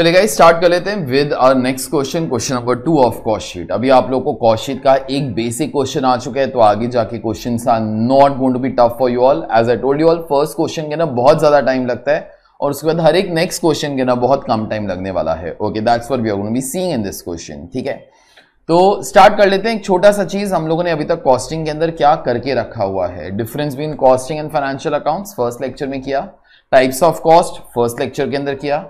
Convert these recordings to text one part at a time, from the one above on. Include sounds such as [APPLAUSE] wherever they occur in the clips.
चलिए guys start कर लेते हैं with our next question question number two of cost sheet अभी आप लोगों को कॉशीट का एक बेसिक क्वेश्चन आ चुका है तो आगे जाके question are not going to be tough for you all as I told you all first question के ना बहुत ज़्यादा टाइम लगता है और उसके बाद हर एक नेक्स्ट क्वेश्चन के ना बहुत कम टाइम लगने वाला है okay that's for we are going be seeing in this question ठीक है तो स्टार्ट कर लेते हैं एक छोटा सा चीज हम लोगों ने अभी तक कॉस्टिंग के अंदर क्या करके रखा हुआ है difference between costing and financial accounts first lecture में किया types of cost first lecture के अंदर किया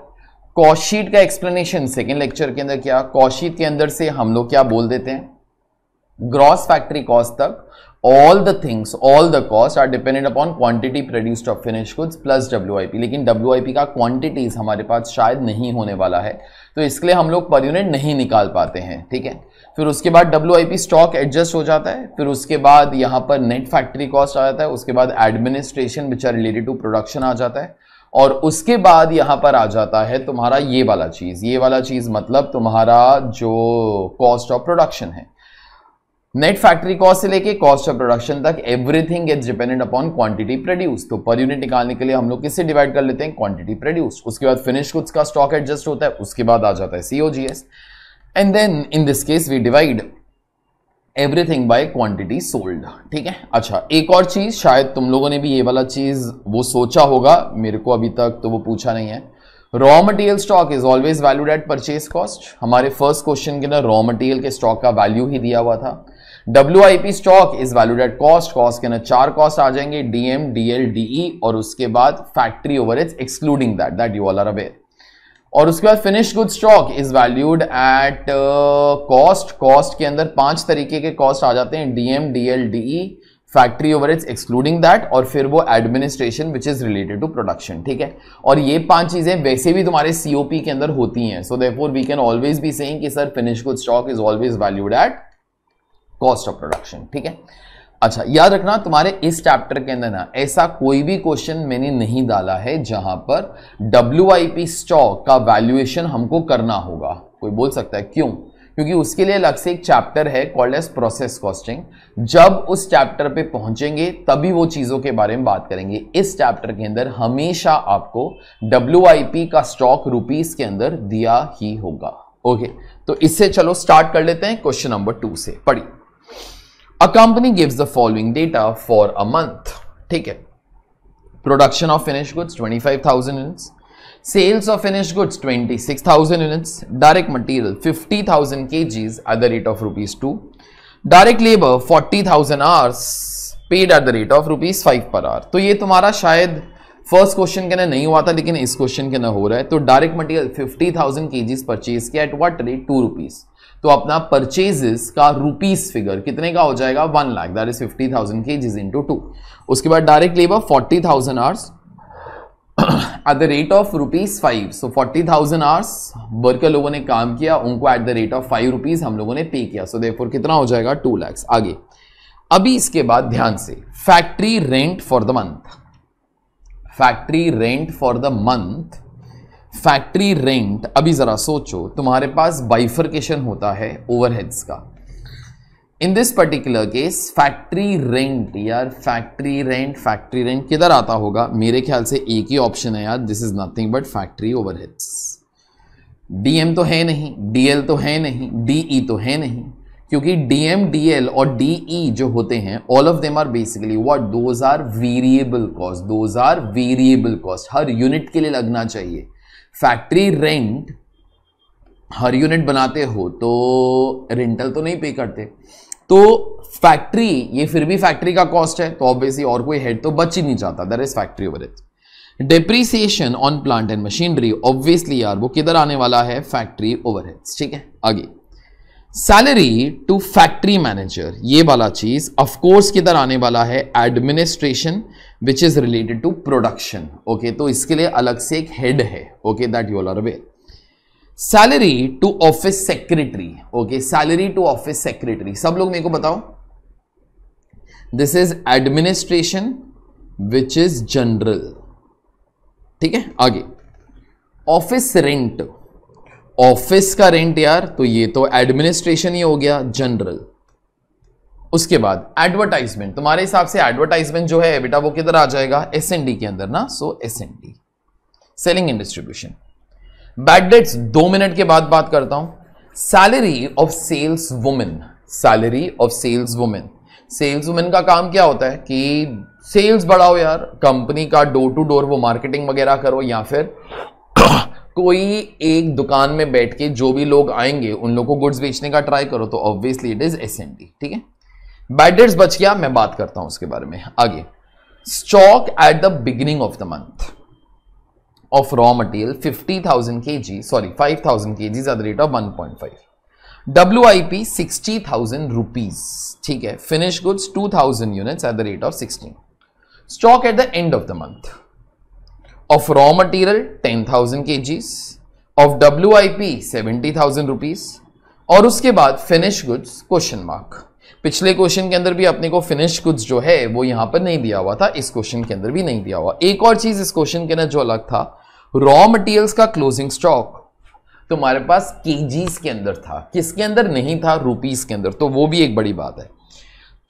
कौशीट का एक्सप्लेनेशन सेकेंड लेक्चर के अंदर क्या कौशीट के अंदर से हम लोग क्या बोल देते हैं ग्रॉस फैक्ट्री कॉस्ट तक all the things all the cost are dependent upon quantity produced of finish goods plus W लेकिन डब्ल्यू का क्वांटिटीज हमारे पास शायद नहीं होने वाला है तो इसके लिए हम लोग पर यूनिट नहीं निकाल पाते हैं ठीक है फिर उसके बाद डब्ल्यू स्टॉक एडजस्ट हो जाता है फिर उसके बाद यहाँ पर नेट फैक्ट्री कॉस्ट आ जाता है उसके बाद administration which are related to production आ जाता है और उसके बाद यहाँ पर आ जाता है तुम्हारा ये वाला चीज़ ये वाला चीज़ मतलब तुम्हारा जो कॉस्ट ऑफ प्रोडक्शन है नेट फैक्ट्री कॉस्ट से लेके कॉस्ट ऑफ प्रोडक्शन तक everything is dependent upon quantity produce तो पर यूनिट निकालने के लिए हम लोग किससे डिवाइड कर लेते हैं क्वांटिटी प्रोड्यूस उसके बाद फिनिश कुछ का स्टॉक एडजस्ट होता है उसके बाद आ जाता है COGS and then in this case we divide everything by quantity sold ठीक है अच्छा एक और चीज़ शायद तुम लोगों ने भी ये वाला चीज़ वो सोचा होगा मेरे को अभी तक तो वो पूछा नहीं है raw material stock is always valued at purchase cost हमारे फर्स्ट क्वेश्चन के अंदर रॉ मटेरियल के स्टॉक का वैल्यू ही दिया हुआ था W I P stock is valued at cost cost के अंदर चार कॉस्ट आ जाएंगे डीएम डीएल डीई और उसके बाद factory over is excluding that that you all are aware और उसके बाद finish good stock is valued at cost cost के अंदर पांच तरीके के कॉस्ट आ जाते हैं DM DL DE factory overheads excluding that और फिर वो administration which is related to production ठीक है और ये पांच चीजें वैसे भी तुम्हारे सीओपी के अंदर होती हैं so therefore we can always be saying कि sir finish good stock is always valued at cost of production ठीक है अच्छा याद रखना तुम्हारे इस चैप्टर के अंदर ना ऐसा कोई भी क्वेश्चन मैंने नहीं डाला है जहां पर डब्ल्यू आई पी स्टॉक का वैल्यूएशन हमको करना होगा कोई बोल सकता है क्यों क्योंकि उसके लिए अलग से एक चैप्टर है कॉल्ड एस प्रोसेस कॉस्टिंग जब उस चैप्टर पे पहुंचेंगे तभी वो चीज़ों के बारे में बात करेंगे इस चैप्टर के अंदर हमेशा आपको डब्ल्यू का स्टॉक रुपीज के अंदर दिया ही होगा ओके तो इससे चलो स्टार्ट कर लेते हैं क्वेश्चन नंबर टू से पढ़िए a company gives the following data for a month ठीक है production of finish goods 25,000 units sales of finish goods 26,000 units direct material material 50,000 KGs at the rate of rupees two direct labour forty thousand hours paid at the rate of rupees five per hour तो ये तुम्हारा शायद first question के ना नहीं हुआ था लेकिन इस क्वेश्चन के ना हो रहा है तो direct material material 50,000 KGs purchase किया at what rate two rupees तो अपना परचेजेस का रुपीस फिगर कितने का हो जाएगा one lakh that is fifty thousand के जीज इंटू टू उसके बाद direct labour forty thousand hours at the rate of rupees five so forty thousand hours worker लोगों ने काम किया उनको at the rate of five rupees हम लोगों ने पे किया सो so, देफोर कितना हो जाएगा टू लैक्स आगे अभी इसके बाद ध्यान से factory rent for the month factory rent for the month factory rent अभी ज़रा सोचो तुम्हारे पास बाइफर्केशन होता है ओवरहेड्स का in this particular case factory rent यार फैक्ट्री रेंट फैक्ट्री रेंट किधर आता होगा मेरे ख्याल से एक ही ऑप्शन है यार this is nothing but factory overheads DM तो है नहीं डीएल तो है नहीं डीई e तो है नहीं क्योंकि डीएम डीएल और डीई e जो होते हैं all of them are basically what those are variable cost those are variable cost हर यूनिट के लिए लगना चाहिए फैक्ट्री रेंट हर यूनिट बनाते हो तो रेंटल तो नहीं पे करते तो फैक्ट्री ये फिर भी फैक्ट्री का कॉस्ट है तो ऑब्वियसली और कोई हेड तो बच ही नहीं जाता there is factory over overhead depreciation on plant and machinery obviously यार वो किधर आने वाला है फैक्ट्री ओवर ठीक है आगे सैलरी टू फैक्ट्री मैनेजर ये वाला चीज ऑफकोर्स किधर आने वाला है administration which is related to production okay तो इसके लिए अलग से एक हेड है okay that you'll are aware salary to office secretary okay salary to office secretary सब लोग मेरे को बताओ this is administration which is general ठीक है आगे ऑफिस रेंट ऑफिस का रेंट यार तो ये तो एडमिनिस्ट्रेशन ही हो गया जनरल उसके बाद एडवर्टाइजमेंट तुम्हारे हिसाब से एडवर्टाइजमेंट जो है बेटा वो किधर आ जाएगा एस के अंदर ना so S selling and distribution bad debts दो मिनट के बाद बात करता हूं salary of sales women salary of sales women sales women का काम क्या होता है कि सेल्स बढ़ाओ यार कंपनी का डोर टू डोर वो मार्केटिंग वगैरह करो या फिर [COUGHS] कोई एक दुकान में बैठ के जो भी लोग आएंगे उन लोगों को गुड्स बेचने का ट्राई करो तो ऑब्वियसली इट इज एस ठीक है बैडेट्स बच गया मैं बात करता हूं उसके बारे में आगे stock at the beginning of the month of raw material fifty thousand K G sorry five thousand K G at the rate of one point five W I P sixty thousand rupees ठीक है finish goods two thousand units at the rate of sixteen stock at the end of the month of raw material ten thousand के Gs of W I P seventy thousand rupees और उसके बाद finish goods question mark पिछले question के अंदर भी अपने को फिनिश गुड्स जो है वो यहां पर नहीं दिया हुआ था इस क्वेश्चन के अंदर भी नहीं दिया हुआ एक और चीज इस क्वेश्चन के अंदर जो अलग था रॉ मटेरियल्स का क्लोजिंग स्टॉक तुम्हारे पास केजीस के अंदर था किसके अंदर नहीं था रूपीज के अंदर तो वो भी एक बड़ी बात है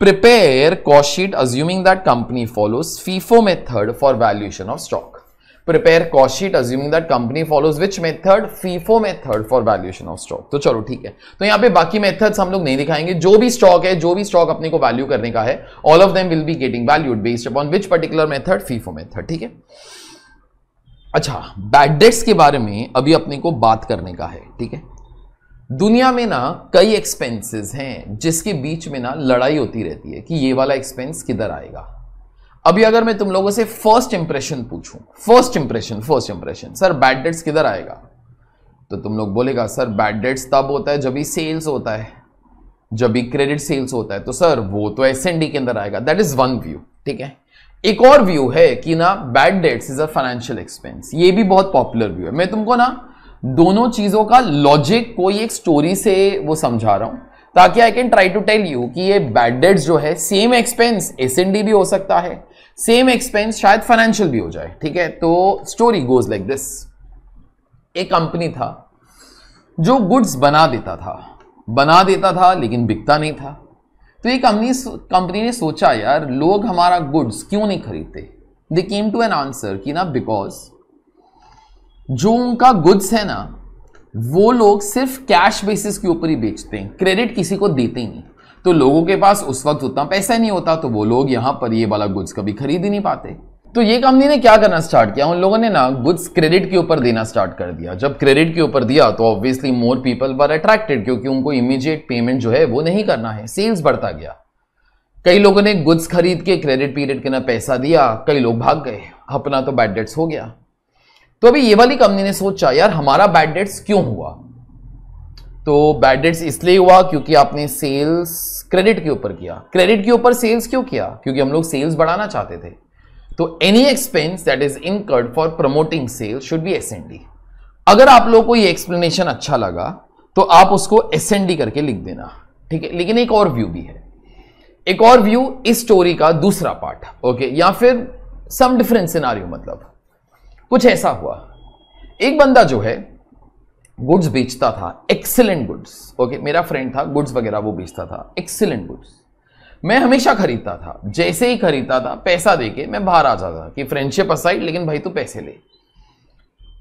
prepare cost sheet assuming that company follows FIFO method for valuation of stock prepare cost sheet assuming that company follows which method FIFO method for valuation of stock तो चलो ठीक है तो यहाँ पे बाकी मेथड्स हम लोग नहीं दिखाएंगे जो भी स्टॉक है जो भी स्टॉक अपने को वैल्यू करने का है all of them will be getting valued based upon which particular method FIFO method ठीक है अच्छा बैड डेट्स के बारे में अभी अपने को बात करने का है ठीक है दुनिया में ना कई एक्सपेंसेस हैं जिसके बीच में ना लड़ाई होती रहती है कि ये वाला एक्सपेंस किधर आएगा अभी अगर मैं तुम लोगों से फर्स्ट इंप्रेशन पूछूं first impression first impression sir bad debts किधर आएगा तो तुम लोग बोलेगा सर बैड डेट्स तब होता है जब ही सेल्स होता है जब भी क्रेडिट सेल्स होता है तो सर वो तो एस के अंदर आएगा दैट इज वन व्यू ठीक है एक और व्यू है कि ना bad debts is a financial expense ये भी बहुत पॉपुलर व्यू है मैं तुमको ना दोनों चीजों का लॉजिक कोई एक स्टोरी से वो समझा रहा हूं ताकि I can try to tell you कि ये बैड डेट्स जो है सेम एक्सपेंस एस भी हो सकता है सेम एक्सपेंस शायद फाइनेंशियल भी हो जाए ठीक है तो स्टोरी गोज लाइक दिस एक कंपनी था जो गुड्स बना देता था बना देता था लेकिन बिकता नहीं था तो ये कंपनी कंपनी ने सोचा यार लोग हमारा गुड्स क्यों नहीं खरीदते they came to an answer कि ना बिकॉज जो उनका गुड्स है ना वो लोग सिर्फ कैश बेसिस के ऊपर ही बेचते हैं क्रेडिट किसी को देते ही नहीं तो लोगों के पास उस वक्त उतना पैसा नहीं होता तो वो लोग यहां पर ये वाला गुड्स कभी खरीद ही नहीं पाते तो ये कंपनी ने क्या करना स्टार्ट किया उन लोगों ने ना गुड्स क्रेडिट के ऊपर देना स्टार्ट कर दिया जब क्रेडिट के ऊपर दिया तो obviously more people were attracted क्योंकि उनको इमीडिएट पेमेंट जो है वो नहीं करना है सेल्स बढ़ता गया कई लोगों ने गुड्स खरीद के क्रेडिट पीरियड के ना पैसा दिया कई लोग भाग गए अपना तो बैड डेट्स हो गया तो अभी ये वाली कंपनी ने सोचा यार हमारा बैड डेट्स क्यों हुआ तो बैड डेट्स इसलिए हुआ क्योंकि आपने सेल्स क्रेडिट के ऊपर किया क्रेडिट के ऊपर सेल्स क्यों किया क्योंकि हम लोग सेल्स बढ़ाना चाहते थे तो any expense that is incurred for promoting sales should be as अगर आप लोग को ये एक्सप्लेनेशन अच्छा लगा तो आप उसको एस करके लिख देना ठीक है लेकिन एक और व्यू भी है एक और व्यू इस स्टोरी का दूसरा पार्ट ओके या फिर सम डिफरेंट सिनारियो मतलब कुछ ऐसा हुआ एक बंदा जो है गुड्स बेचता था एक्सेलेंट गुड्स ओके मेरा फ्रेंड था गुड्स वगैरह वो बेचता था एक्सेलेंट गुड्स मैं हमेशा खरीदता था जैसे ही खरीदता था पैसा देके मैं बाहर आ जाता था कि फ्रेंडशिप असाइड लेकिन भाई तू पैसे ले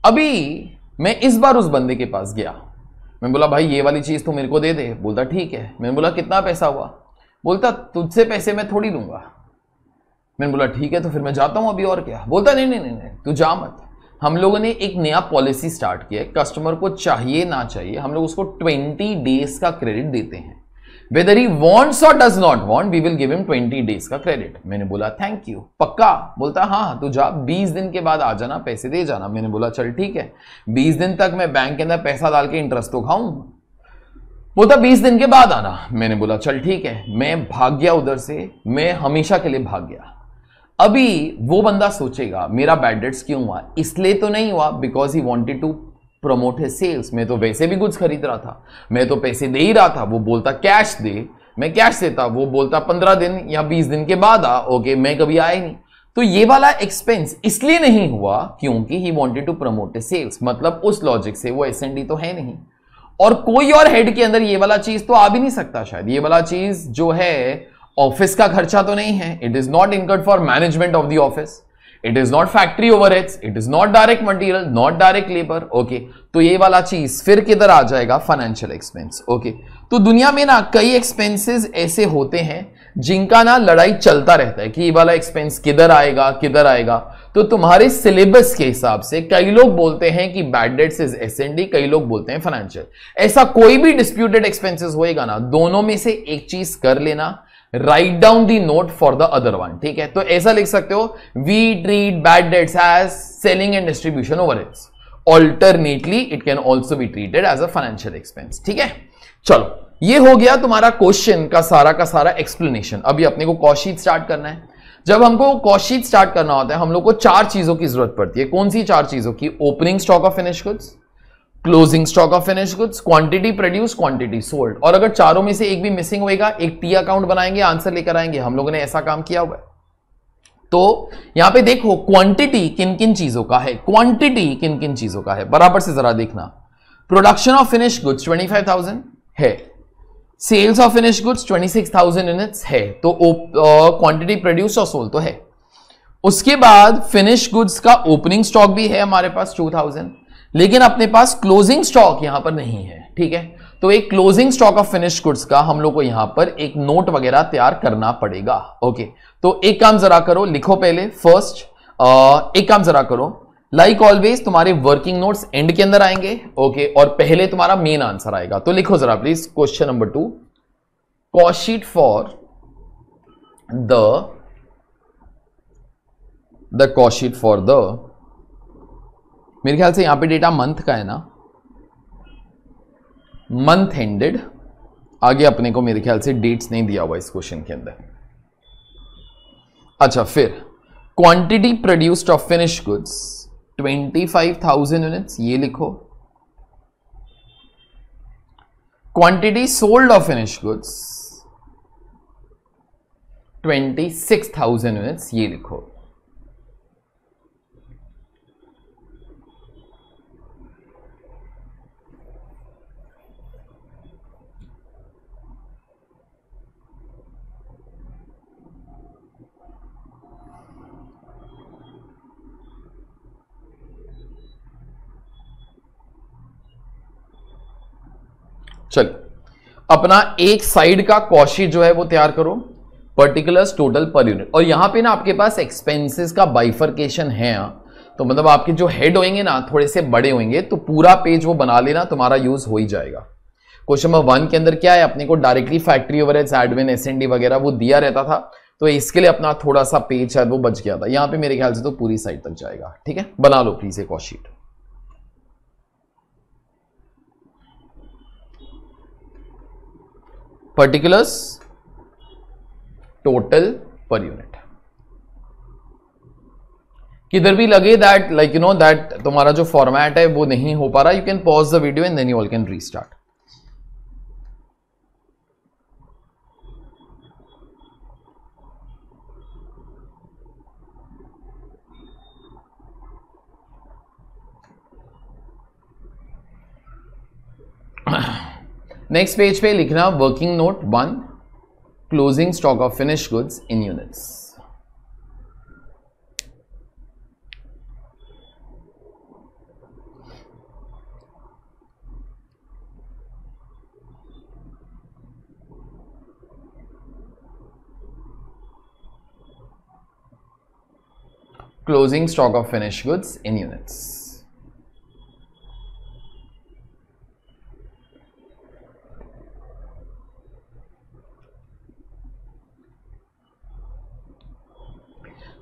अभी मैं इस बार उस बंदे के पास गया मैं बोला भाई ये वाली चीज़ तो मेरे को दे दे बोलता ठीक है मैंने बोला कितना पैसा हुआ बोलता तुझसे पैसे मैं थोड़ी दूंगा मैंने बोला ठीक है तो फिर मैं जाता हूँ अभी और क्या बोलता नहीं नहीं नहीं तू जा मत हम लोगों ने एक नया पॉलिसी स्टार्ट किया है कस्टमर को चाहिए ना चाहिए हम लोग उसको ट्वेंटी डेज का क्रेडिट देते हैं वेदर ही वॉन्ट्स और does not want we will give him twenty days का क्रेडिट मैंने बोला थैंक यू पक्का बोलता हाँ, हाँ तू जा बीस दिन के बाद आ जाना पैसे दे जाना मैंने बोला चल ठीक है बीस दिन तक मैं बैंक के अंदर पैसा डाल के इंटरेस्ट तो खाऊंगा बोलता बीस दिन के बाद आना मैंने बोला चल ठीक है मैं भाग गया उधर से मैं हमेशा के लिए भाग गया अभी वो बंदा सोचेगा मेरा बैड डेट्स क्यों हुआ इसलिए तो नहीं हुआ because he wanted to promote है सेल्स मैं तो वैसे भी कुछ खरीद रहा था मैं तो पैसे दे ही रहा था वो बोलता कैश दे मैं कैश देता वो बोलता पंद्रह दिन या बीस दिन के बाद आ ओके मैं कभी आया नहीं तो ये वाला एक्सपेंस इसलिए नहीं हुआ क्योंकि he wanted to promote a sales मतलब उस लॉजिक से वो एस तो है नहीं और कोई और हेड के अंदर ये वाला चीज तो आ भी नहीं सकता शायद ये वाला चीज जो है ऑफिस का खर्चा तो नहीं है it is not incurred for management of the office it is not factory over it is not direct material not direct labour okay तो ये वाला चीज फिर किधर आ जाएगा फाइनेंशियल एक्सपेंस ओके तो दुनिया में ना कई एक्सपेंसेस ऐसे होते हैं जिनका ना लड़ाई चलता रहता है कि ये वाला एक्सपेंस किधर आएगा किधर आएगा तो तुम्हारे सिलेबस के हिसाब से कई लोग बोलते हैं कि बैड डेट्स इज एस कई लोग बोलते हैं फाइनेंशियल ऐसा कोई भी डिस्प्यूटेड एक्सपेंसेस होएगा ना दोनों में से एक चीज कर लेना write down the note for the other one ठीक है तो ऐसा लिख सकते हो we treat bad debts as selling and distribution overheads alternatively it can also be treated as a financial expense ठीक है चलो ये हो गया तुम्हारा क्वेश्चन का सारा का सारा एक्सप्लेनेशन अभी अपने को कॉशीट स्टार्ट करना है जब हमको कॉशीट स्टार्ट करना होता है हम लोग को चार चीजों की जरूरत पड़ती है कौन सी चार चीजों की opening stock of finish goods closing stock of finish goods quantity produce quantity sold और अगर चारों में से एक भी मिसिंग होएगा एक टी अकाउंट बनाएंगे आंसर लेकर आएंगे हम लोगों ने ऐसा काम किया हुआ है तो यहां पे देखो क्वांटिटी किन किन चीजों का है क्वांटिटी किन किन चीजों का है बराबर से जरा देखना production of finish goods twenty five thousand है sales of finish goods twenty six thousand units है तो क्वांटिटी प्रोड्यूस और सोल्ड तो है उसके बाद फिनिश गुड्स का ओपनिंग स्टॉक भी है हमारे पास टू थाउजेंड लेकिन अपने पास क्लोजिंग स्टॉक यहां पर नहीं है ठीक है तो एक closing stock of finish goods का हम लोग को यहां पर एक नोट वगैरह तैयार करना पड़ेगा ओके तो एक काम जरा करो लिखो पहले फर्स्ट एक काम जरा करो लाइक like ऑलवेज तुम्हारे वर्किंग नोट्स एंड के अंदर आएंगे ओके okay, और पहले तुम्हारा मेन आंसर आएगा तो लिखो जरा please question number two cost sheet for the the cost sheet for the मेरे ख्याल से यहां पे डेटा मंथ का है ना मंथ एंडेड आगे अपने को मेरे ख्याल से डेट्स नहीं दिया हुआ इस क्वेश्चन के अंदर अच्छा फिर quantity produced of finish goods 25,000 units ये लिखो quantity sold of finish goods 26,000 units ये लिखो चलिए अपना एक साइड का कॉशी जो है वो तैयार करो पर्टिकुलर्स टोटल पर यूनिट और यहां पे ना आपके पास एक्सपेंसेस का बाइफर्केशन है आ, हाँ। तो मतलब आपके जो हेड होंगे ना थोड़े से बड़े होंगे तो पूरा पेज वो बना लेना तुम्हारा यूज हो ही जाएगा क्वेश्चन नंबर वन के अंदर क्या है अपने को directly factory over admin S वगैरह वो दिया रहता था तो इसके लिए अपना थोड़ा सा पेज है वो बच गया था यहाँ पे मेरे ख्याल से तो पूरी साइड तक जाएगा ठीक है बना लो प्लीज एक और sheet particulars total per unit किधर भी लगे that like you know that तुम्हारा जो फॉर्मेट है वो नहीं हो पा रहा you can pause the video and then you all can restart Yeah. Next page पे लिखना working note one closing stock of finish goods in units closing stock of finished goods in units.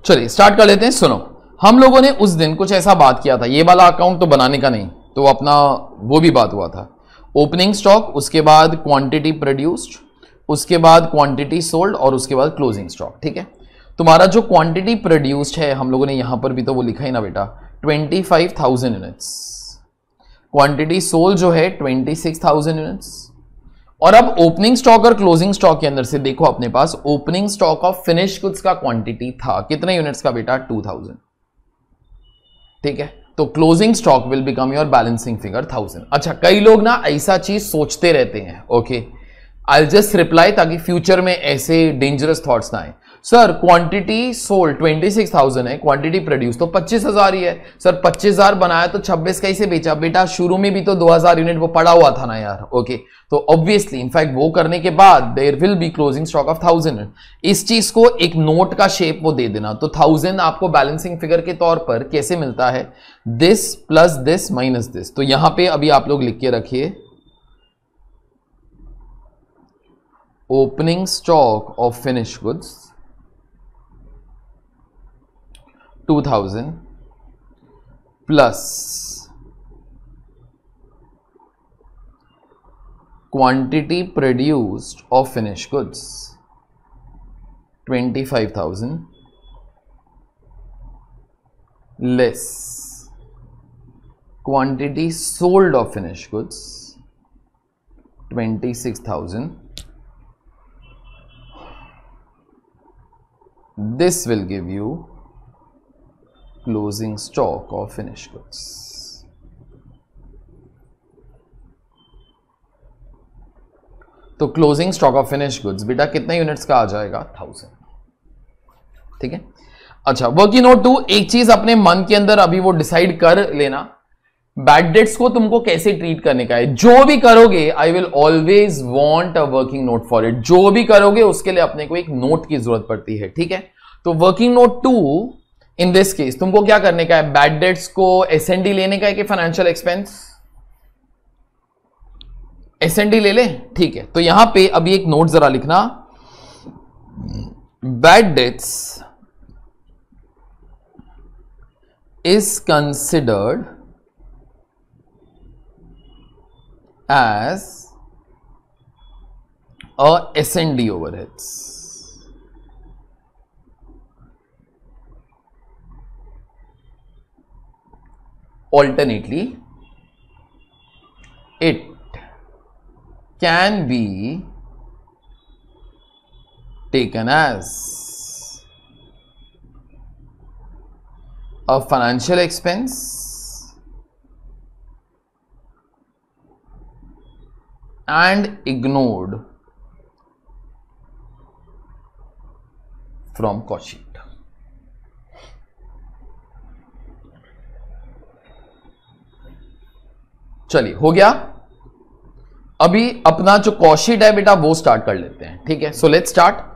चलिए start कर लेते हैं सुनो हम लोगों ने उस दिन कुछ ऐसा बात किया था ये वाला अकाउंट तो बनाने का नहीं तो अपना वो भी बात हुआ था ओपनिंग स्टॉक उसके बाद क्वांटिटी प्रोड्यूस्ड उसके बाद क्वांटिटी सोल्ड और उसके बाद क्लोजिंग स्टॉक ठीक है तुम्हारा जो क्वांटिटी प्रोड्यूस्ड है हम लोगों ने यहां पर भी तो वो लिखा ही ना बेटा 25,000 यूनिट्स क्वांटिटी सोल्ड जो है 26,000 यूनिट्स और अब ओपनिंग स्टॉक और क्लोजिंग स्टॉक के अंदर से देखो अपने पास opening stock of finish goods का क्वांटिटी था कितने यूनिट्स का बेटा 2000 ठीक है तो closing stock will become your balancing figure thousand अच्छा कई लोग ना ऐसा चीज सोचते रहते हैं ओके आई जस्ट रिप्लाई ताकि फ्यूचर में ऐसे डेंजरस थॉट्स ना आए सर क्वांटिटी सोल्ड 26,000 है क्वांटिटी प्रोड्यूस तो 25,000 ही है सर 25,000 बनाया तो 26 कैसे बेचा बेटा शुरू में भी तो 2,000 यूनिट वो पड़ा हुआ था ना यार ओके तो ऑब्वियसली इनफैक्ट वो करने के बाद there will be closing stock of thousand इस चीज को एक नोट का शेप वो दे देना तो थाउजेंड आपको बैलेंसिंग फिगर के तौर पर कैसे मिलता है this plus this minus this तो यहां पे अभी आप लोग लिख के रखिए opening stock of finish goods two thousand plus quantity produced of finish goods twenty five thousand less quantity sold of finish goods twenty six thousand this will give you closing stock or finished goods. तो closing stock of finish goods बेटा कितने units का आ जाएगा thousand ठीक है अच्छा working note to एक चीज अपने मन के अंदर अभी वो डिसाइड कर लेना बैड डेट्स को तुमको कैसे ट्रीट करने का है जो भी करोगे I will always want a working note for it जो भी करोगे उसके लिए अपने को एक नोट की जरूरत पड़ती है ठीक है तो working note two in this case तुमको क्या करने का है बैड डेट्स को एस एनडी लेने का है कि financial expense S N D ले ले ठीक है तो यहां पे अभी एक नोट जरा लिखना bad debts as a S ND overheads alternately it can be taken as a financial expense and ignored from Cauchy. चलिए हो गया अभी अपना जो कौशी है बेटा वो स्टार्ट कर लेते हैं ठीक है सो लेट स्टार्ट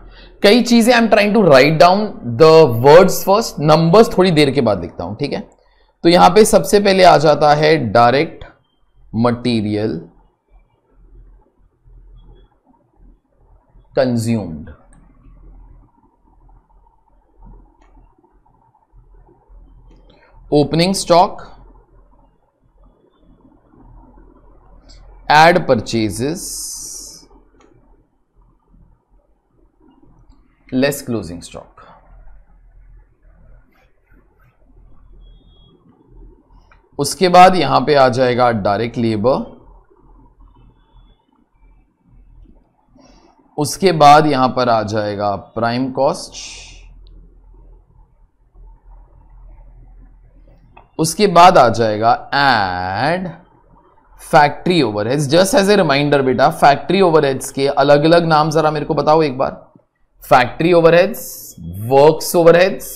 कई चीजें I am trying to write down the words first numbers थोड़ी देर के बाद लिखता हूं ठीक है तो यहां पे सबसे पहले आ जाता है direct material consumed opening stock add purchases less closing stock उसके बाद यहां पे आ जाएगा डायरेक्ट लेबर उसके बाद यहां पर आ जाएगा प्राइम कॉस्ट उसके बाद आ जाएगा add factory overheads just as a reminder बेटा फैक्ट्री ओवरहेड्स के अलग अलग नाम जरा मेरे को बताओ एक बार factory overheads works overheads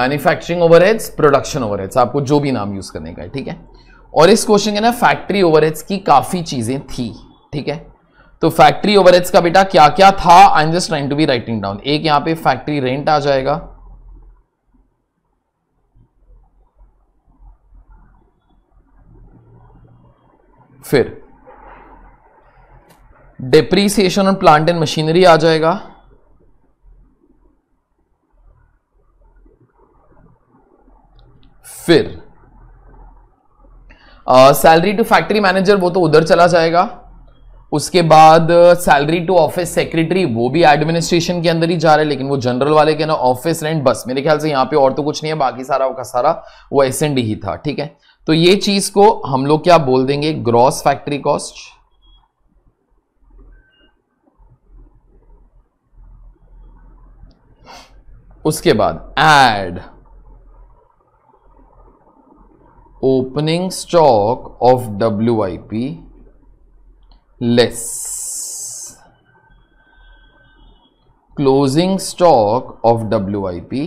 manufacturing overheads production overheads आपको जो भी नाम यूज करने का है ठीक है और इस क्वेश्चन के ना फैक्ट्री ओवरहेड्स की काफी चीजें थी ठीक है तो फैक्ट्री ओवरहेड्स का बेटा क्या क्या था I am just trying to be writing down एक यहां पे फैक्ट्री रेंट आ जाएगा फिर depreciation on plant and machinery आ जाएगा फिर सैलरी टू फैक्ट्री मैनेजर वो तो उधर चला जाएगा उसके बाद सैलरी टू ऑफिस सेक्रेटरी वो भी एडमिनिस्ट्रेशन के अंदर ही जा रहा है लेकिन वो जनरल वाले के ना ऑफिस रेंट बस मेरे ख्याल से यहां पे और तो कुछ नहीं है बाकी सारा का सारा वो एस ही था ठीक है तो ये चीज को हम लोग क्या बोल देंगे ग्रॉस फैक्ट्री कॉस्ट उसके बाद add opening stock of W I P less closing stock of W I P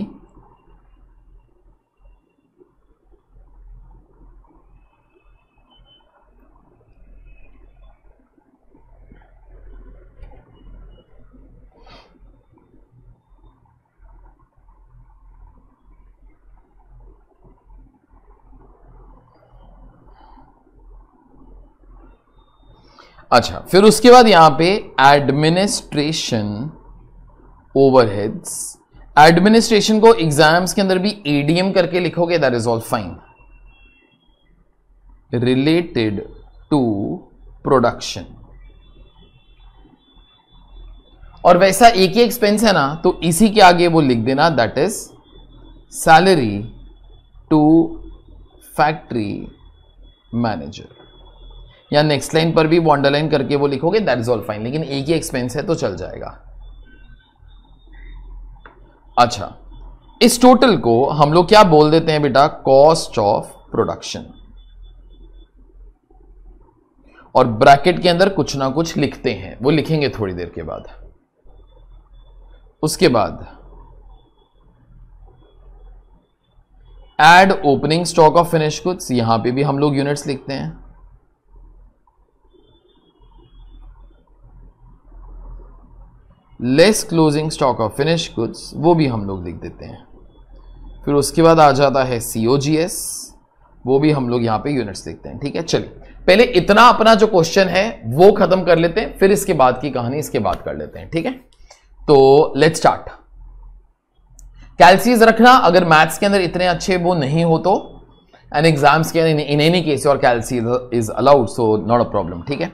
अच्छा फिर उसके बाद यहां पे एडमिनिस्ट्रेशन ओवरहेड्स एडमिनिस्ट्रेशन को एग्जाम्स के अंदर भी एडीएम करके लिखोगे that is all fine related to production और वैसा एक ही एक्सपेंस है ना तो इसी के आगे वो लिख देना that is salary to factory manager या नेक्स्ट लाइन पर भी बॉन्डरलाइन करके वो लिखोगे दैट इज ऑल फाइन लेकिन एक ही एक्सपेंस है तो चल जाएगा अच्छा इस टोटल को हम लोग क्या बोल देते हैं बेटा कॉस्ट ऑफ प्रोडक्शन और ब्रैकेट के अंदर कुछ ना कुछ लिखते हैं वो लिखेंगे थोड़ी देर के बाद उसके बाद add opening stock of finish goods यहां पे भी हम लोग यूनिट्स लिखते हैं less closing stock of finish goods वो भी हम लोग लिख देते हैं फिर उसके बाद आ जाता है सी वो भी हम लोग यहाँ पे यूनिट्स देखते हैं ठीक है चलिए पहले इतना अपना जो क्वेश्चन है वो खत्म कर लेते हैं फिर इसके बाद की कहानी इसके बाद कर लेते हैं ठीक है तो लेट स्टार्ट कैल्सीज रखना अगर मैथ्स के अंदर इतने अच्छे वो नहीं हो तो एंड एग्जाम्स के अंदर इन एनी केस और calci is allowed so not a problem ठीक है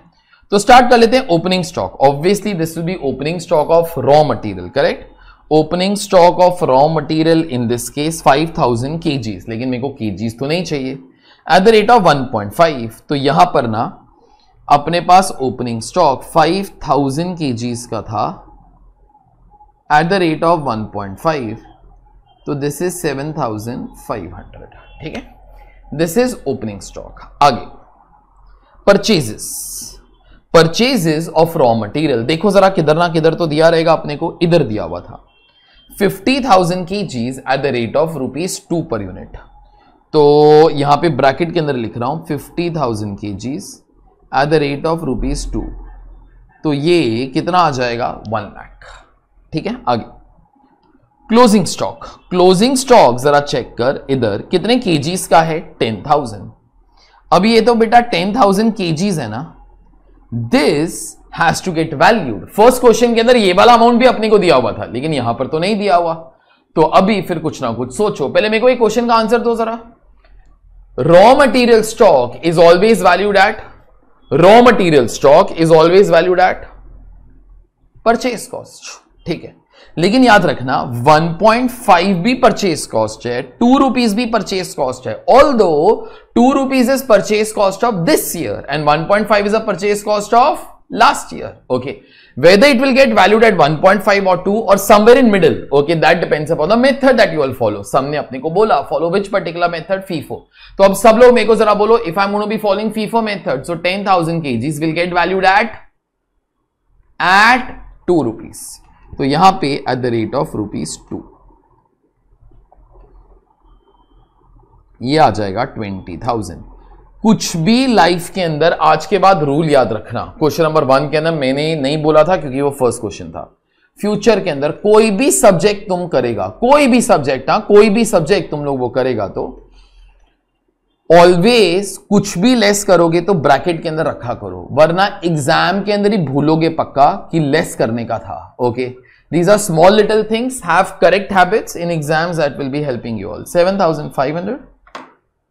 तो स्टार्ट कर लेते हैं opening stock obviously this will be opening stock of raw material correct opening stock of raw material in this case 5000 thousand लेकिन मेरे को केजीज तो नहीं चाहिए एट द रेट ऑफ 1.5 तो यहां पर ना अपने पास ओपनिंग स्टॉक 5000 थाउजेंड का था एट द रेट ऑफ 1.5 तो दिस इज 7500 ठीक है दिस इज ओपनिंग स्टॉक आगे purchases purchases of raw material देखो जरा किधर ना किधर तो दिया रहेगा अपने को इधर दिया हुआ था फिफ्टी थाउजेंड की चीज at the rate of rupees two per unit तो यहां पे ब्रैकेट के अंदर लिख रहा हूं फिफ्टी थाउजेंड की चीज at the rate of rupees two तो ये कितना आ जाएगा वन लाख ठीक है आगे क्लोजिंग स्टॉक क्लोजिंग स्टॉक जरा चेक कर इधर कितने केजीज का है टेन थाउजेंड अभी ये तो बेटा टेन थाउजेंड केजीज है ना this has to get valued first question के अंदर ये वाला अमाउंट भी अपने को दिया हुआ था लेकिन यहां पर तो नहीं दिया हुआ तो अभी फिर कुछ ना कुछ सोचो पहले मेरे को एक क्वेश्चन का आंसर दो जरा raw material stock is always valued at raw material stock is always valued at purchase cost ठीक है लेकिन याद रखना 1.5 भी परचेज कॉस्ट है टू रुपीज भी परचेज कॉस्ट है although two rupees is purchase cost of this year and 1.5 point five is a purchase cost of last year okay whether it will get valued at one point five और two और somewhere in middle okay that depends upon the method that you follow सम ने अपने को बोला follow which particular method FIFO तो अब सब लोग मेरे को जरा बोलो इफ आई मोनो be following FIFO method so ten thousand के will get valued at at two rupees तो यहां पे at the rate of rupees two ये आ जाएगा ट्वेंटी थाउजेंड कुछ भी लाइफ के अंदर आज के बाद रूल याद रखना क्वेश्चन नंबर वन के अंदर मैंने नहीं बोला था क्योंकि वो फर्स्ट क्वेश्चन था फ्यूचर के अंदर कोई भी सब्जेक्ट तुम करेगा कोई भी सब्जेक्ट हाँ कोई भी सब्जेक्ट तुम लोग वो करेगा तो ऑलवेज कुछ भी लेस करोगे तो ब्रैकेट के अंदर रखा करो वरना एग्जाम के अंदर ही भूलोगे पक्का कि लेस करने का था okay okay? These are small little things. Have correct habits in exams that will be helping you all. 7,500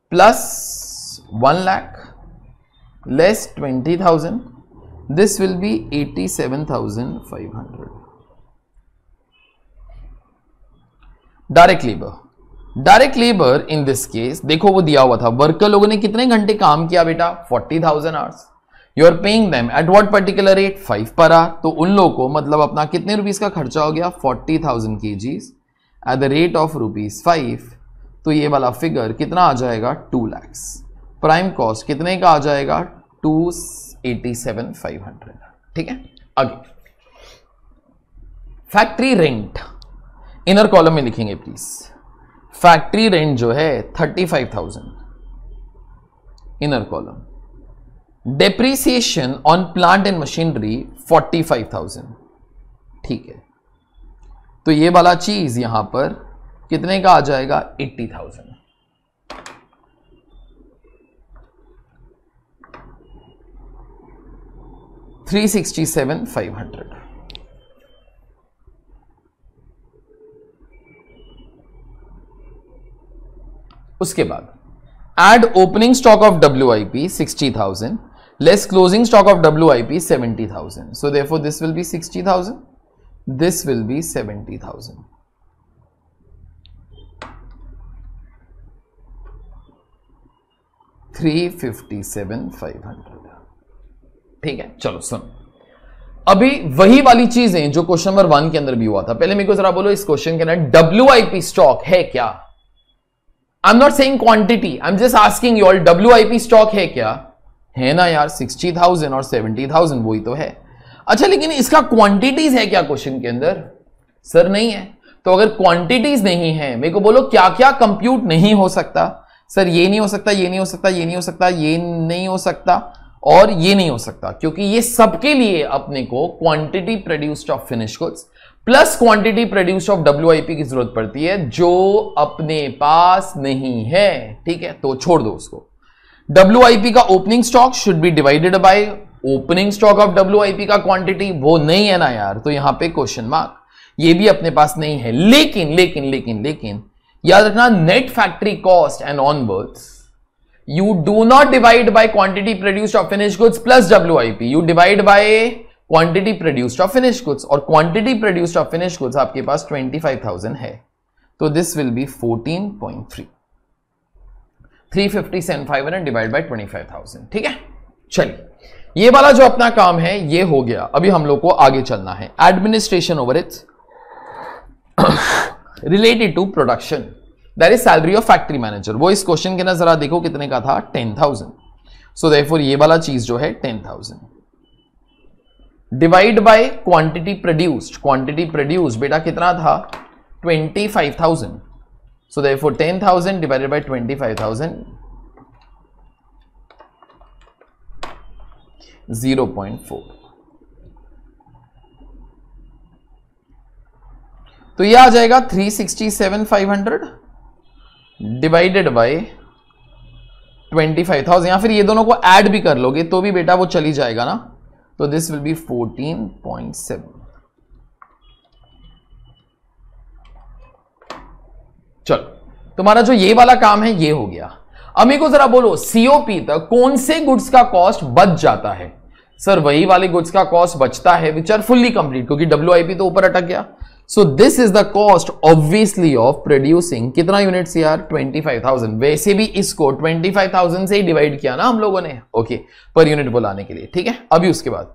plus 1 lakh less 20,000. This will be 87,500. Direct labor. Direct labour in this case देखो वो दिया हुआ था worker लोगों ने कितने घंटे काम किया बेटा 40,000 hours you are paying them at what particular rate five per आ तो उन लोगों को मतलब अपना कितने रुपीज का खर्चा हो गया फोर्टी थाउजेंड के kgs at the rate of rupees five तो ये वाला फिगर कितना आ जाएगा टू लैक्स प्राइम कॉस्ट कितने का आ जाएगा two eighty seven five hundred ठीक है अगे फैक्ट्री रेंट इनर कॉलम में लिखेंगे प्लीज फैक्ट्री रेंट जो है thirty five thousand inner column depreciation on plant and machinery 45,000 ठीक है तो ये वाला चीज यहां पर कितने का आ जाएगा 80,000 three sixty seven five hundred उसके बाद add opening stock of W I P sixty thousand less closing stock of WIP 70,000. So therefore this will be 60,000, this will be 70,000. Three fifty seven five hundred ठीक है चलो सुन अभी वही वाली चीजें जो क्वेश्चन नंबर वन के अंदर भी हुआ था पहले मेरे को जरा बोलो इस क्वेश्चन के अंदर डब्ल्यू आई पी स्टॉक है क्या I am not saying quantity I am just asking you all W I P stock है क्या है ना यार सिक्सटी थाउजेंड और सेवेंटी थाउजेंड वही तो है अच्छा लेकिन इसका क्वांटिटीज है क्या क्वेश्चन के अंदर सर नहीं है तो अगर क्वांटिटीज नहीं है मेरे को बोलो क्या क्या कंप्यूट नहीं हो सकता सर ये नहीं हो सकता ये नहीं हो सकता ये नहीं हो सकता ये नहीं हो सकता और ये नहीं हो सकता क्योंकि ये सबके लिए अपने को quantity produced of finish goods plus quantity produced of W की जरूरत पड़ती है जो अपने पास नहीं है ठीक है तो छोड़ दो उसको डब्ल्यू आईपी का opening stock should be divided by opening stock of W I P का क्वांटिटी वो नहीं है ना यार तो यहां पे क्वेश्चन मार्क ये भी अपने पास नहीं है लेकिन लेकिन लेकिन लेकिन याद रखना net factory cost and on birth you do not divide by quantity produced of finish goods plus W I P you divide by quantity produced of finish goods और quantity produced of finish goods आपके पास twenty five thousand है तो this will be fourteen point three three fifty seven five hundred divide by twenty five thousand ठीक है चलिए ये वाला जो अपना काम है ये हो गया अभी हम लोग को आगे चलना है administration over its related to production that is salary of factory manager वो इस क्वेश्चन के ना जरा देखो कितने का था टेन थाउजेंड सो देफोर ये वाला चीज जो है ten thousand divide by quantity produced quantity produce बेटा कितना था twenty five thousand So therefore 10,000 divided by 25,000 0 0.4 तो ये आ जाएगा 367,500 डिवाइडेड बाय 25,000 या फिर ये दोनों को ऐड भी कर लोगे तो भी बेटा वो चली जाएगा ना तो दिस विल बी 14.7 चलो तुम्हारा जो ये वाला काम है ये हो गया अमी को जरा बोलो सीओपी तक कौन से गुड्स का कॉस्ट बच जाता है सर वही वाले गुड्स का कॉस्ट बचता है विच आर फुल्ली कंप्लीट क्योंकि डब्ल्यू तो ऊपर अटक गया so this is the cost obviously of producing कितना यूनिट्स यार 25,000 वैसे भी इसको 25,000 से ही डिवाइड किया ना हम लोगों ने ओके पर यूनिट बुलाने के लिए ठीक है अभी उसके बाद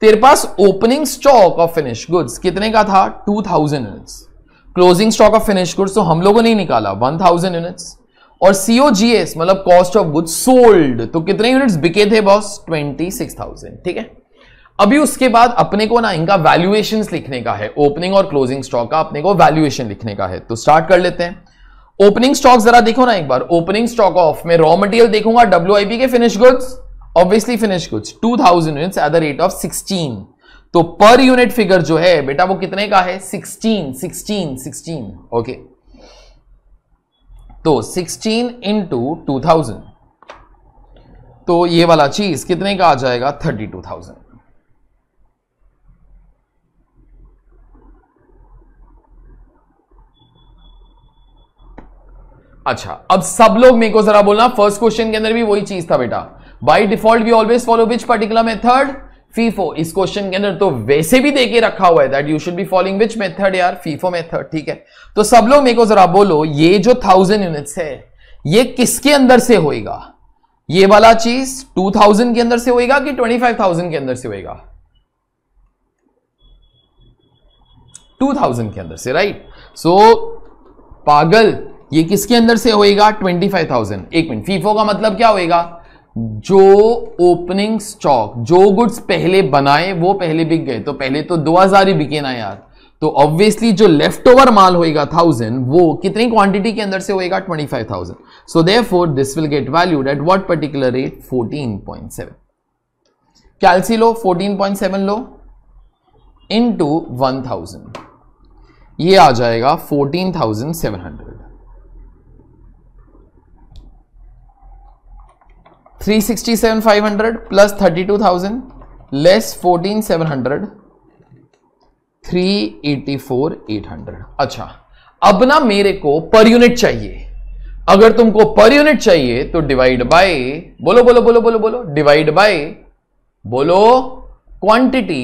तेरे पास opening stock of finish goods कितने का था 2,000 units closing stock of finish goods तो हम लोगों ने निकाला निकाला 1000 यूनिट्स और सीओजीएस मतलब कॉस्ट ऑफ गुड्स सोल्ड तो कितने यूनिट्स बिके थे बॉस 26000 ठीक है अभी उसके बाद अपने को ना इनका वैल्यूएशन लिखने का है ओपनिंग और क्लोजिंग स्टॉक का अपने को वैल्यूएशन लिखने का है तो स्टार्ट कर लेते हैं ओपनिंग स्टॉक जरा देखो ना एक बार ओपनिंग स्टॉक ऑफ में रॉ मटेरियल देखूंगा डब्ल्यू के finish goods obviously finish goods thousand units at the rate of sixteen तो पर यूनिट फिगर जो है बेटा वो कितने का है 16 16 16 ओके तो 16 इंटू टू तो ये वाला चीज कितने का आ जाएगा 32,000 अच्छा अब सब लोग मेरे को जरा बोलना फर्स्ट क्वेश्चन के अंदर भी वही चीज था बेटा by default we always follow which particular method FIFO इस क्वेश्चन के अंदर तो वैसे भी देके रखा हुआ है that you should be following which method यार फीफो मेथड ठीक है तो सब लोग मेरे को जरा बोलो ये जो थाउजेंड यूनिट्स है ये किसके अंदर से होएगा ये वाला चीज 2000 के अंदर से होएगा कि 25,000 के अंदर से होएगा 2000 के अंदर से राइट सो so, पागल ये किसके अंदर से होएगा 25,000 एक मिनट फीफो का मतलब क्या होएगा जो ओपनिंग स्टॉक जो गुड्स पहले बनाए वो पहले बिक गए तो पहले तो 2000 ही बिके ना यार तो ऑब्वियसली जो लेफ्ट ओवर माल होएगा थाउजेंड वो कितनी क्वांटिटी के अंदर से होएगा thousand so for this will get valued at what particular rate fourteen point seven calci लो फोर्टीन पॉइंट सेवन लो इन टू वन थाउजेंड ये आ जाएगा fourteen thousand seven hundred three sixty seven five hundred plus thirty two thousand less fourteen seven hundred three eighty four eight hundred अच्छा अब ना मेरे को पर यूनिट चाहिए अगर तुमको पर यूनिट चाहिए तो डिवाइड बाय बोलो बोलो बोलो बोलो बोलो डिवाइड बाय बोलो क्वांटिटी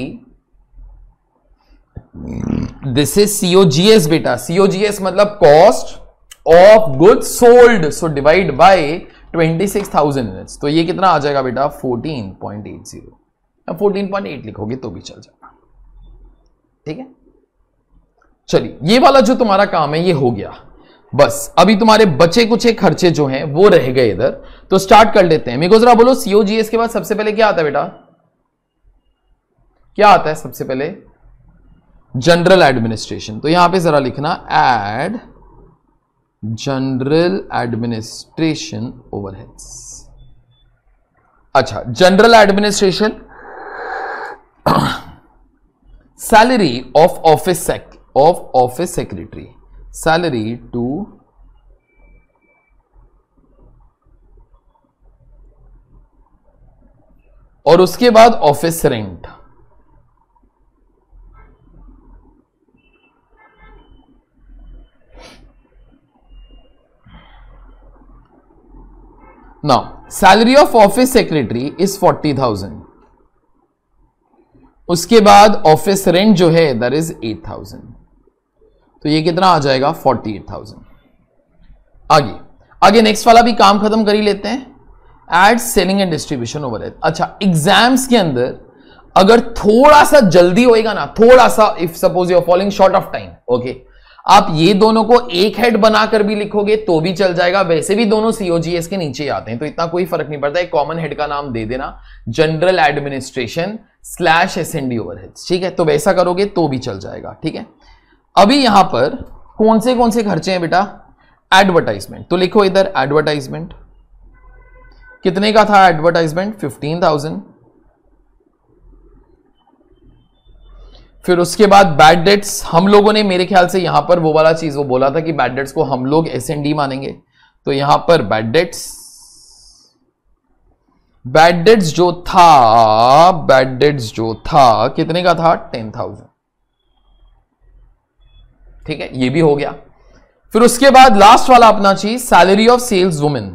दिस इज सीओजीएस बेटा सीओजीएस मतलब cost of good sold so divide by twenty six thousand units तो ये कितना आ जाएगा बेटा fourteen point eight zero fourteen point eight लिखोगे तो भी चल जाएगा ठीक है चलिए ये वाला जो तुम्हारा काम है ये हो गया बस अभी तुम्हारे बचे कुछ खर्चे जो हैं वो रह गए इधर तो स्टार्ट कर लेते हैं मेरे जरा बोलो सीओजीएस के बाद सबसे पहले क्या आता है बेटा क्या आता है सबसे पहले जनरल एडमिनिस्ट्रेशन तो यहां पे जरा लिखना एड जनरल एडमिनिस्ट्रेशन ओवरहेड्स अच्छा general administration salary of office sec of office secretary salary two और उसके बाद office rent now salary of office secretary is 40000 उसके बाद ऑफिस रेंट जो है दर इज 8000 तो ये कितना आ जाएगा 48000 आगे आगे नेक्स्ट वाला भी काम खत्म कर ही लेते हैं ad selling and distribution over अच्छा एग्जाम्स के अंदर अगर थोड़ा सा जल्दी होएगा ना थोड़ा सा if suppose you are falling short of time okay आप ये दोनों को एक हेड बनाकर भी लिखोगे तो भी चल जाएगा वैसे भी दोनों सीओजीएस के नीचे आते हैं तो इतना कोई फर्क नहीं पड़ता एक कॉमन हेड का नाम दे देना general administration slash S ND over ठीक है तो वैसा करोगे तो भी चल जाएगा ठीक है अभी यहां पर कौन से कौन से खर्चे हैं बेटा एडवर्टाइजमेंट तो लिखो इधर एडवर्टाइजमेंट कितने का था एडवर्टाइजमेंट फिफ्टीन थाउजेंड फिर उसके बाद बैड डेट्स हम लोगों ने मेरे ख्याल से यहां पर वो वाला चीज़ वो बोला था कि बैड डेट्स को हम लोग एस एन डी मानेंगे तो यहां पर बैड डेट्स बैड डेट्स जो था बैड डेट्स जो था कितने का था टेन थाउजेंड ठीक है ये भी हो गया फिर उसके बाद लास्ट वाला अपना चीज salary of sales women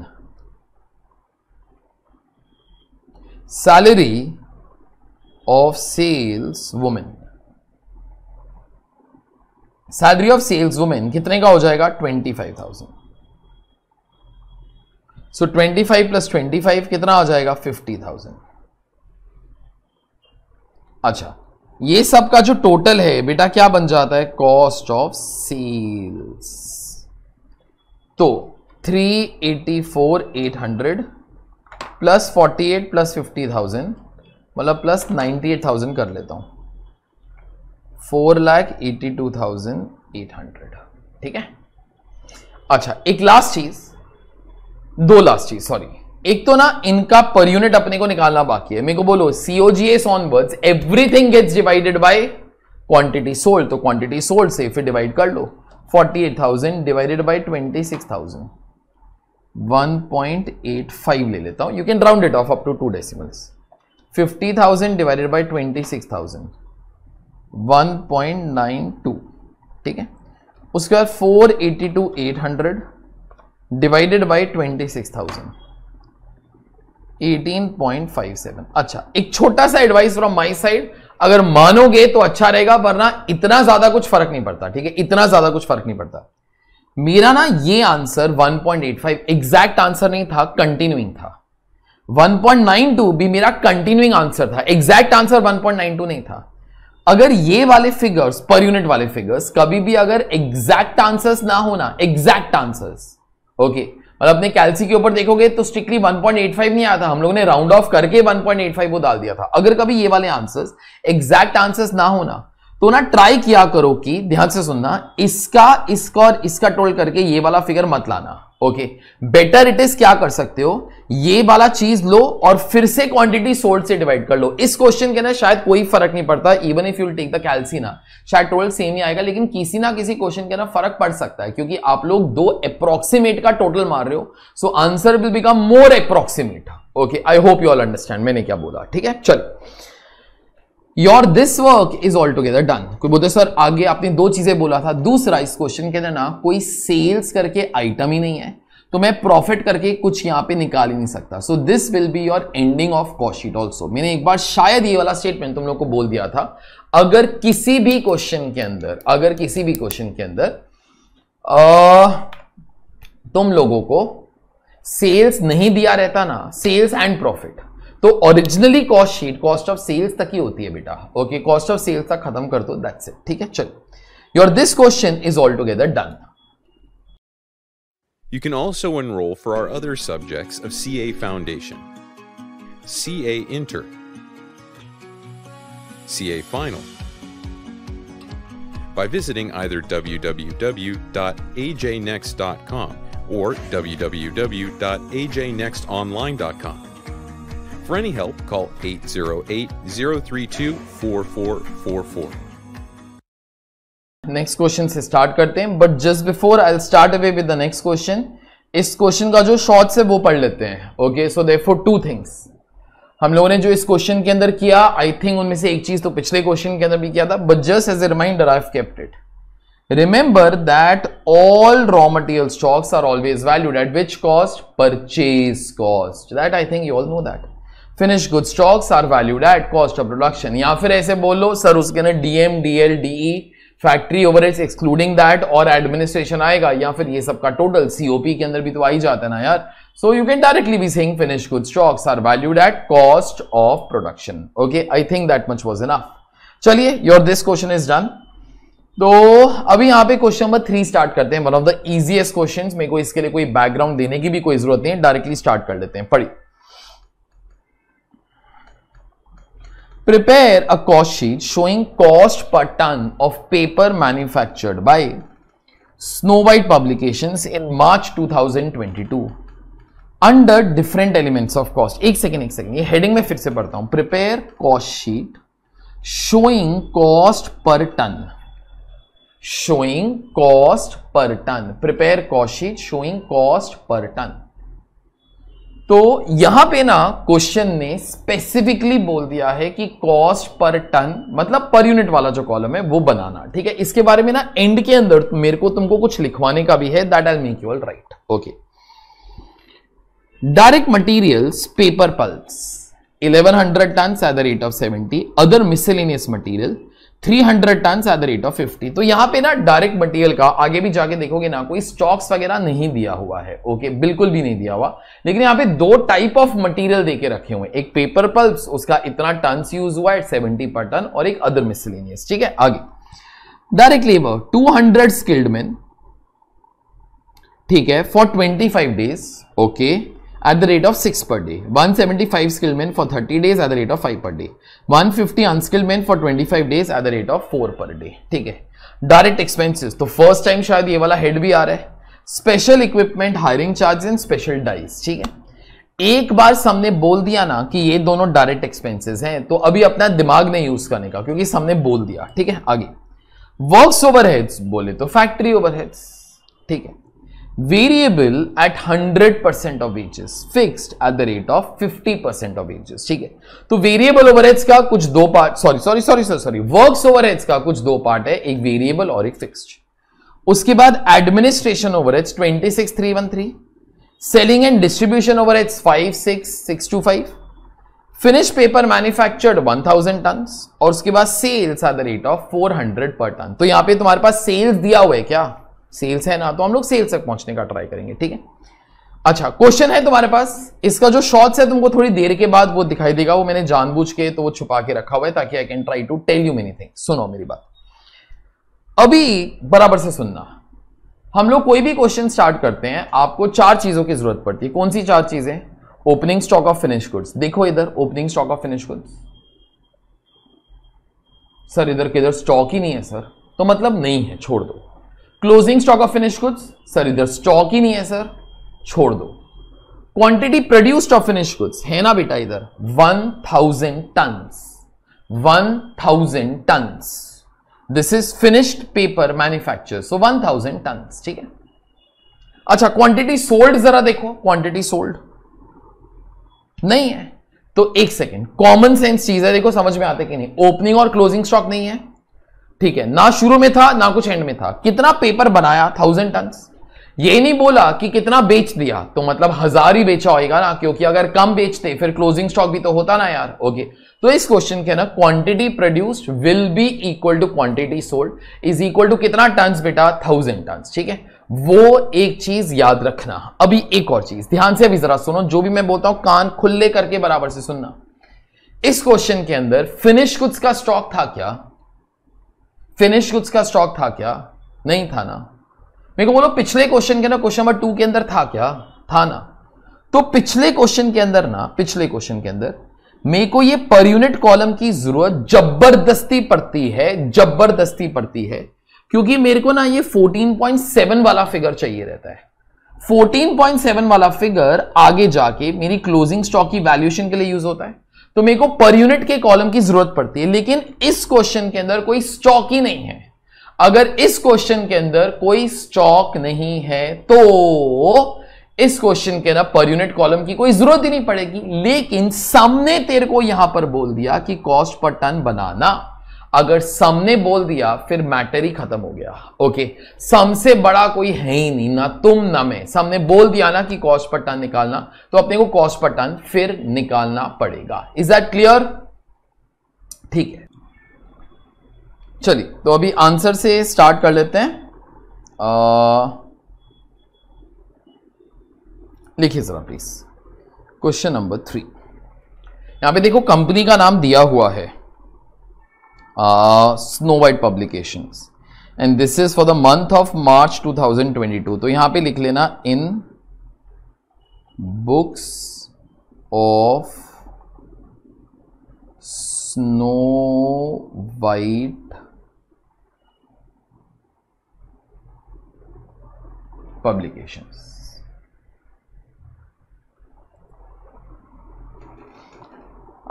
salary of sales women salary of sales women कितने का हो जाएगा twenty five thousand so twenty five plus twenty five कितना हो जाएगा फिफ्टी थाउजेंड अच्छा ये सब का जो टोटल है बेटा क्या बन जाता है कॉस्ट ऑफ सेल्स तो three eighty four eight hundred plus forty eight plus fifty thousand मतलब प्लस नाइन्टी एट थाउजेंड कर लेता हूं four lakh eighty two thousand eight hundred ठीक है अच्छा एक लास्ट चीज दो लास्ट चीज सॉरी एक तो ना इनका पर यूनिट अपने को निकालना बाकी है मेरे को बोलो COGS onwards everything gets divided by quantity sold तो क्वांटिटी सोल्ड से फिर डिवाइड कर लो forty eight thousand divided by twenty six thousand one point eight five ले लेता हूं you can round it off up to two decimals thousand divided six thousand 1.92 ठीक है उसके बाद 482,800 डिवाइडेड बाय 26,000 18.57 अच्छा एक छोटा सा एडवाइस फ्रॉम माय साइड अगर मानोगे तो अच्छा रहेगा वरना इतना ज्यादा कुछ फर्क नहीं पड़ता ठीक है इतना ज्यादा कुछ फर्क नहीं पड़ता मेरा ना ये आंसर 1.85 एग्जैक्ट आंसर नहीं था कंटिन्यूइंग था 1.92 भी मेरा कंटिन्यूइंग आंसर था एग्जैक्ट आंसर 1.92 नहीं था अगर ये वाले फिगर्स पर यूनिट वाले फिगर्स कभी भी अगर एग्जैक्ट आंसर्स ना हो ना एग्जैक्ट आंसर्स ओके मतलब अपने कैलसी के ऊपर देखोगे तो स्ट्रिक्टली 1.85 नहीं आया था हम लोगों ने राउंड ऑफ करके 1.85 वो डाल दिया था अगर कभी ये वाले आंसर्स एग्जैक्ट आंसर्स ना होना तो ना ट्राई किया करो कि ध्यान से सुनना इसका इसका और इसका टोल करके ये वाला फिगर मत लाना ओके बेटर इट इज क्या कर सकते हो ये वाला चीज लो और फिर से क्वांटिटी सोल्ड से डिवाइड कर लो इस क्वेश्चन के ना शायद कोई फर्क नहीं पड़ता even if you take the कैल्सीना शायद टोटल सेम ही आएगा लेकिन किसी ना किसी क्वेश्चन के ना फर्क पड़ सकता है क्योंकि आप लोग दो अप्रोक्सीमेट का टोटल मार रहे हो so answer will become more approximate okay I hope you all understand मैंने क्या बोला ठीक है चलो your this work is all together done कोई बोलते सर आगे आपने दो चीजें बोला था दूसरा इस क्वेश्चन के अंदर ना कोई सेल्स करके आइटम ही नहीं है तो मैं प्रॉफिट करके कुछ यहां पे निकाल ही नहीं सकता so this will be your ending of cost sheet also मैंने एक बार शायद ये वाला स्टेटमेंट तुम लोग को बोल दिया था अगर किसी भी क्वेश्चन के अंदर अगर किसी भी क्वेश्चन के अंदर आ, तुम लोगों को सेल्स नहीं दिया रहता ना सेल्स एंड प्रॉफिट तो originally cost sheet cost of sales तक ही होती है बेटा ओके कॉस्ट ऑफ सेल्स तक खत्म कर दो दैट्स इट ठीक है चलो your this question is all together done You can also enroll for our other subjects of CA Foundation, CA Inter, CA Final, by visiting either www.ajnext.com or www.ajnextonline.com. For any help, call 808 032 4444. Next question से start करते हैं but just before I start away with the next question इस question का जो short से वो पढ़ लेते हैं okay so they four two things हम लोगों ने जो इस क्वेश्चन के अंदर किया आई थिंक उनमें से एक चीज तो पिछले क्वेश्चन के अंदर भी किया था but just as a reminder I kept it remember that all raw material stocks are always valued at which cost purchase cost that I think you all know that finish good stocks are valued at cost of production या फिर ऐसे बोलो sir उसके अंदर DM DL DE factory overheads excluding that और administration आएगा या फिर ये सबका टोटल सीओपी के अंदर भी तो आ ही जाता है ना यार so you can directly be saying finish good stocks are valued at cost of production okay I think that much was enough चलिए your this question is done तो अभी यहां पे क्वेश्चन नंबर थ्री स्टार्ट करते हैं one of the easiest question मेरे को इसके लिए कोई बैकग्राउंड देने की भी कोई जरूरत नहीं है डायरेक्टली स्टार्ट कर लेते हैं पढ़िए Prepare a cost sheet showing cost per ton of paper manufactured by Snow White Publications in March 2022 under different elements of cost. ek second ek second ye heading mein fir se padhta hu prepare cost sheet showing cost per ton showing cost per ton prepare cost sheet showing cost per ton तो यहां पे ना question ने specifically बोल दिया है कि cost per ton मतलब पर यूनिट वाला जो कॉलम है वो बनाना ठीक है इसके बारे में ना एंड के अंदर मेरे को तुमको कुछ लिखवाने का भी है that I make you all right okay direct materials paper pulp 1100 ton at the rate of 70 other miscellaneous material 300 ton at the rate of 50 तो यहां पे ना डायरेक्ट मटेरियल का आगे भी जाके देखोगे ना कोई स्टॉक्स वगैरह नहीं दिया हुआ है ओके बिल्कुल भी नहीं दिया हुआ लेकिन यहां पे दो टाइप ऑफ मटेरियल देके रखे हुए एक पेपर पल्प उसका इतना टन यूज हुआ है सेवेंटी पर टन और एक अदर मिसलेनियस ठीक है आगे direct labour two hundred skilled man ठीक है for twenty five days okay at the rate at the rate of 6 per day, 175 skilled men for 30 days rate of five per day one fifty 150 man for twenty five days at the rate of four per day ठीक है direct expenses तो first time शायद ये वाला head भी आ रहा है special equipment hiring charge and special dies ठीक है एक बार सबने बोल दिया ना कि ये दोनों डायरेक्ट एक्सपेंसिस हैं तो अभी अपना दिमाग नहीं यूज करने का क्योंकि सबने बोल दिया ठीक है आगे वर्क्स ओवरहेड्स बोले तो फैक्ट्री ओवरहेड्स ठीक है variable at 100 percent of wages fixed at the rate of 50 percent of wages ठीक है तो वेरिएबल ओवरहेड्स का कुछ दो part sorry sorry sorry sorry sorry works overheads का कुछ दो पार्ट है एक वेरिएबल और एक फिक्स उसके बाद administration overheads three selling and distribution overheads five finish paper manufactured 1000 ton और उसके बाद sales at the rate of 400 per ton तो यहां पे तुम्हारे पास सेल्स दिया हुआ है क्या सेल्स है ना तो हम लोग सेल्स तक पहुंचने का ट्राई करेंगे ठीक है अच्छा क्वेश्चन है तुम्हारे पास इसका जो शॉर्ट्स है तुमको थोड़ी देर के बाद वो दिखाई देगा वो मैंने जानबूझ के तो वो छुपा के रखा हुआ है ताकि I can try to tell you many thing सुनो मेरी बात अभी बराबर से सुनना हम लोग कोई भी क्वेश्चन स्टार्ट करते हैं आपको चार चीजों की जरूरत पड़ती है कौन सी चार चीजें opening stock of finish goods देखो इधर opening stock of finish goods sir इधर किधर स्टॉक ही नहीं है सर तो मतलब नहीं है छोड़ दो closing stock of finish goods sir इधर स्टॉक ही नहीं है सर छोड़ दो quantity produced of finish goods है ना बेटा इधर one thousand tons one thousand tons this is finished paper manufacture so one thousand tons ठीक है अच्छा क्वांटिटी सोल्ड जरा देखो क्वांटिटी सोल्ड नहीं है तो एक सेकेंड कॉमन सेंस चीज है देखो समझ में आते कि नहीं ओपनिंग और क्लोजिंग स्टॉक नहीं है ठीक है ना शुरू में था ना कुछ एंड में था कितना पेपर बनाया थाउजेंड टन ये नहीं बोला कि कितना बेच दिया तो मतलब हजार ही बेचा होगा ना क्योंकि अगर कम बेचते फिर क्लोजिंग स्टॉक भी तो होता ना यार ओके तो इस क्वेश्चन के ना quantity produced will be equal to quantity sold is equal to कितना टन बेटा थाउजेंड टन ठीक है वो एक चीज याद रखना अभी एक और चीज ध्यान से अभी जरा सुनो जो भी मैं बोलता हूं कान खुले करके बराबर से सुनना इस क्वेश्चन के अंदर फिनिश गुड्स का स्टॉक था क्या फिनिश गुड्स का स्टॉक था क्या नहीं था ना मेरे को बोलो पिछले क्वेश्चन के ना क्वेश्चन नंबर टू के अंदर था क्या था ना तो पिछले क्वेश्चन के अंदर ना पिछले क्वेश्चन के अंदर मेरे को ये पर यूनिट कॉलम की जरूरत जबरदस्ती पड़ती है जबरदस्ती पड़ती है क्योंकि मेरे को ना ये 14.7 वाला फिगर चाहिए रहता है 14.7 वाला फिगर आगे जाके मेरी क्लोजिंग स्टॉक की वैल्यूएशन के लिए यूज होता है तो मेरे को पर यूनिट के कॉलम की जरूरत पड़ती है लेकिन इस क्वेश्चन के अंदर कोई स्टॉक ही नहीं है अगर इस क्वेश्चन के अंदर कोई स्टॉक नहीं है तो इस क्वेश्चन के अंदर पर यूनिट कॉलम की कोई जरूरत ही नहीं पड़ेगी लेकिन सामने तेरे को यहां पर बोल दिया कि कॉस्ट पर टन बनाना अगर सम ने बोल दिया फिर मैटर ही खत्म हो गया ओके सम से बड़ा कोई है ही नहीं ना तुम ना मैं सम ने बोल दिया ना कि कॉस्ट पर टन निकालना तो अपने को कॉस्ट पर टन फिर निकालना पड़ेगा इज दैट क्लियर ठीक है चलिए तो अभी आंसर से स्टार्ट कर लेते हैं लिखिए जरा प्लीज क्वेश्चन नंबर थ्री यहां पे देखो कंपनी का नाम दिया हुआ है Snow White publication and this is for the month of March 2022 तो यहां पे लिख लेना in books of Snow White publication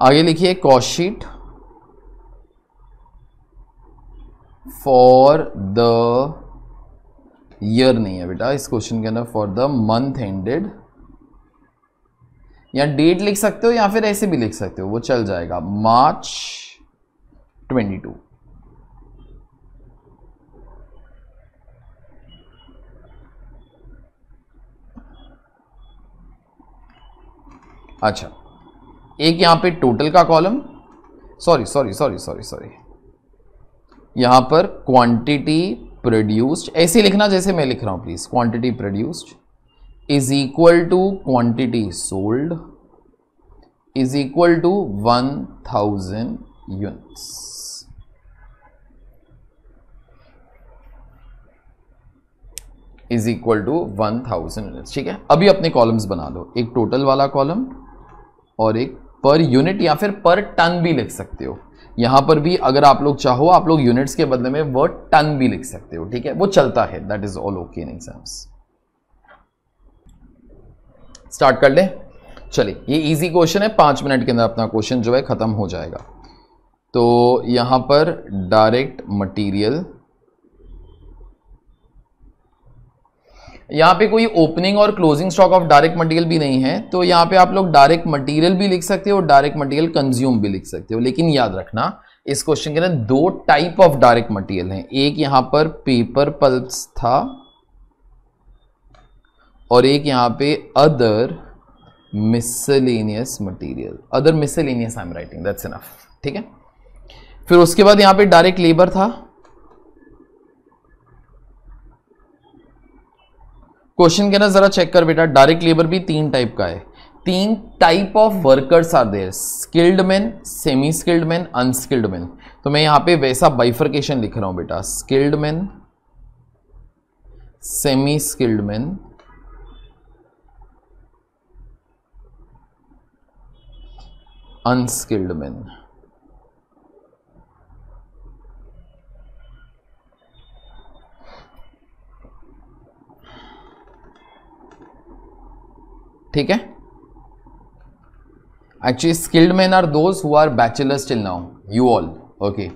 आगे लिखिए कॉस्ट फॉर द ईयर नहीं है बेटा इस क्वेश्चन के अंदर फॉर द मंथ एंडेड या डेट लिख सकते हो या फिर ऐसे भी लिख सकते हो वो चल जाएगा मार्च 22 अच्छा एक यहां पे टोटल का column sorry sorry sorry sorry sorry यहां पर क्वांटिटी प्रोड्यूस्ड ऐसे लिखना जैसे मैं लिख रहा हूं please quantity produced is equal to quantity sold is equal to one thousand units is equal to one thousand units ठीक है अभी अपने कॉलम्स बना लो एक टोटल वाला कॉलम और एक पर यूनिट या फिर पर टन भी लिख सकते हो यहां पर भी अगर आप लोग चाहो आप लोग यूनिट्स के बदले में वर्ड टन भी लिख सकते हो ठीक है वो चलता है दैट इज ऑल ओके इन एग्जाम्स स्टार्ट कर लें चलिए ये इजी क्वेश्चन है पांच मिनट के अंदर अपना क्वेश्चन जो है ख़त्म हो जाएगा तो यहां पर डायरेक्ट मटीरियल यहाँ पे कोई ओपनिंग और closing stock of direct material भी नहीं है तो यहाँ पे आप लोग डायरेक्ट मटेरियल भी लिख सकते हो और डायरेक्ट मटेरियल कंज्यूम भी लिख सकते हो लेकिन याद रखना इस क्वेश्चन के अंदर दो टाइप ऑफ डायरेक्ट मटेरियल हैं एक यहाँ पर पेपर पल्स था और एक यहाँ पे other miscellaneous material other miscellaneous I am writing that's enough ठीक है फिर उसके बाद यहाँ पे डायरेक्ट लेबर था क्वेश्चन के ना जरा चेक कर बेटा डायरेक्ट लेबर भी तीन टाइप का है तीन type of workers are there skilled man semi skilled man unskilled man तो मैं यहां पे वैसा बाइफर्केशन लिख रहा हूं बेटा skilled man semi skilled man unskilled man ठीक है actually skilled man are those who are bachelors till now you all okay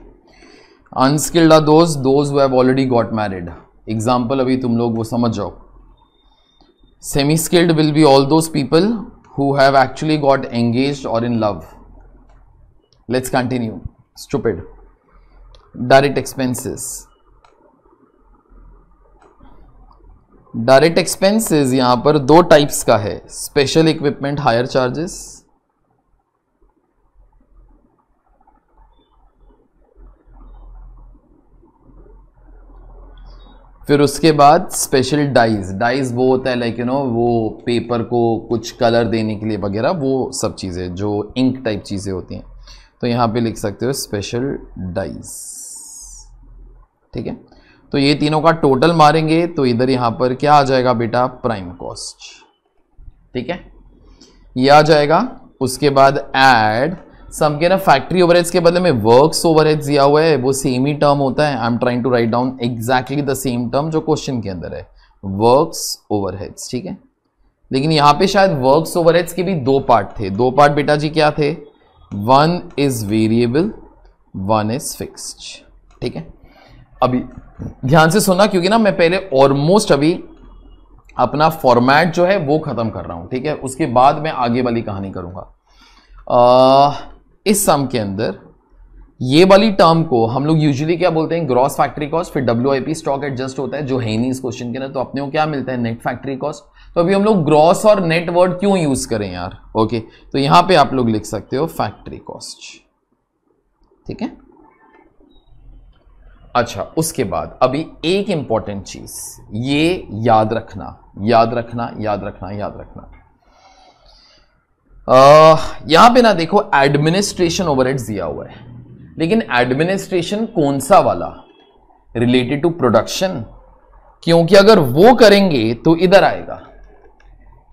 unskilled are those those who already got married example अभी तुम लोग वो समझ जाओ semi skilled will be all those people who have actually got engage और in love let's continue stupid direct expenses direct expenses यहां पर दो टाइप्स का है स्पेशल इक्विपमेंट हायर चार्जेस फिर उसके बाद स्पेशल डाइज डाइज वो होता है लाइक यू नो वो पेपर को कुछ कलर देने के लिए वगैरह वो सब चीज़ें जो इंक टाइप चीज़ें होती हैं तो यहाँ पे लिख सकते हो स्पेशल डाइज ठीक है तो ये तीनों का टोटल मारेंगे तो इधर यहां पर क्या आ जाएगा बेटा प्राइम कॉस्ट ठीक है ये आ जाएगा उसके बाद एड सम के ना फैक्ट्री ओवरहेड्स के बदले में वर्क्स ओवरहेड्स दिया हुआ है वो सेम ही टर्म होता है I am trying to write down exactly the same term जो क्वेश्चन के अंदर है वर्क्स ओवरहेड्स ठीक है लेकिन यहां पे शायद वर्क्स ओवरहेड्स के भी दो पार्ट थे दो पार्ट बेटा जी क्या थे one is variable one is fix ठीक है अभी ध्यान से सुनना क्योंकि ना मैं पहले ऑलमोस्ट अभी अपना फॉर्मेट जो है वो ख़त्म कर रहा हूं ठीक है उसके बाद मैं आगे वाली कहानी करूंगा इस सम के अंदर ये वाली टर्म को हम लोग यूजुअली क्या बोलते हैं ग्रॉस फैक्ट्री कॉस्ट फिर W I P stock adjust होता है जो है नहीं इस क्वेश्चन के अंदर तो अपने को क्या मिलता है नेट फैक्ट्री कॉस्ट तो अभी हम लोग ग्रॉस और नेट वर्ड क्यों यूज करें यार ओके तो यहां पे आप लोग लिख सकते हो फैक्ट्री कॉस्ट ठीक है अच्छा उसके बाद अभी एक इंपॉर्टेंट चीज ये याद रखना याद रखना याद रखना याद रखना यहां पे ना देखो एडमिनिस्ट्रेशन ओवरहेड दिया हुआ है लेकिन एडमिनिस्ट्रेशन कौन सा वाला रिलेटेड टू प्रोडक्शन क्योंकि अगर वो करेंगे तो इधर आएगा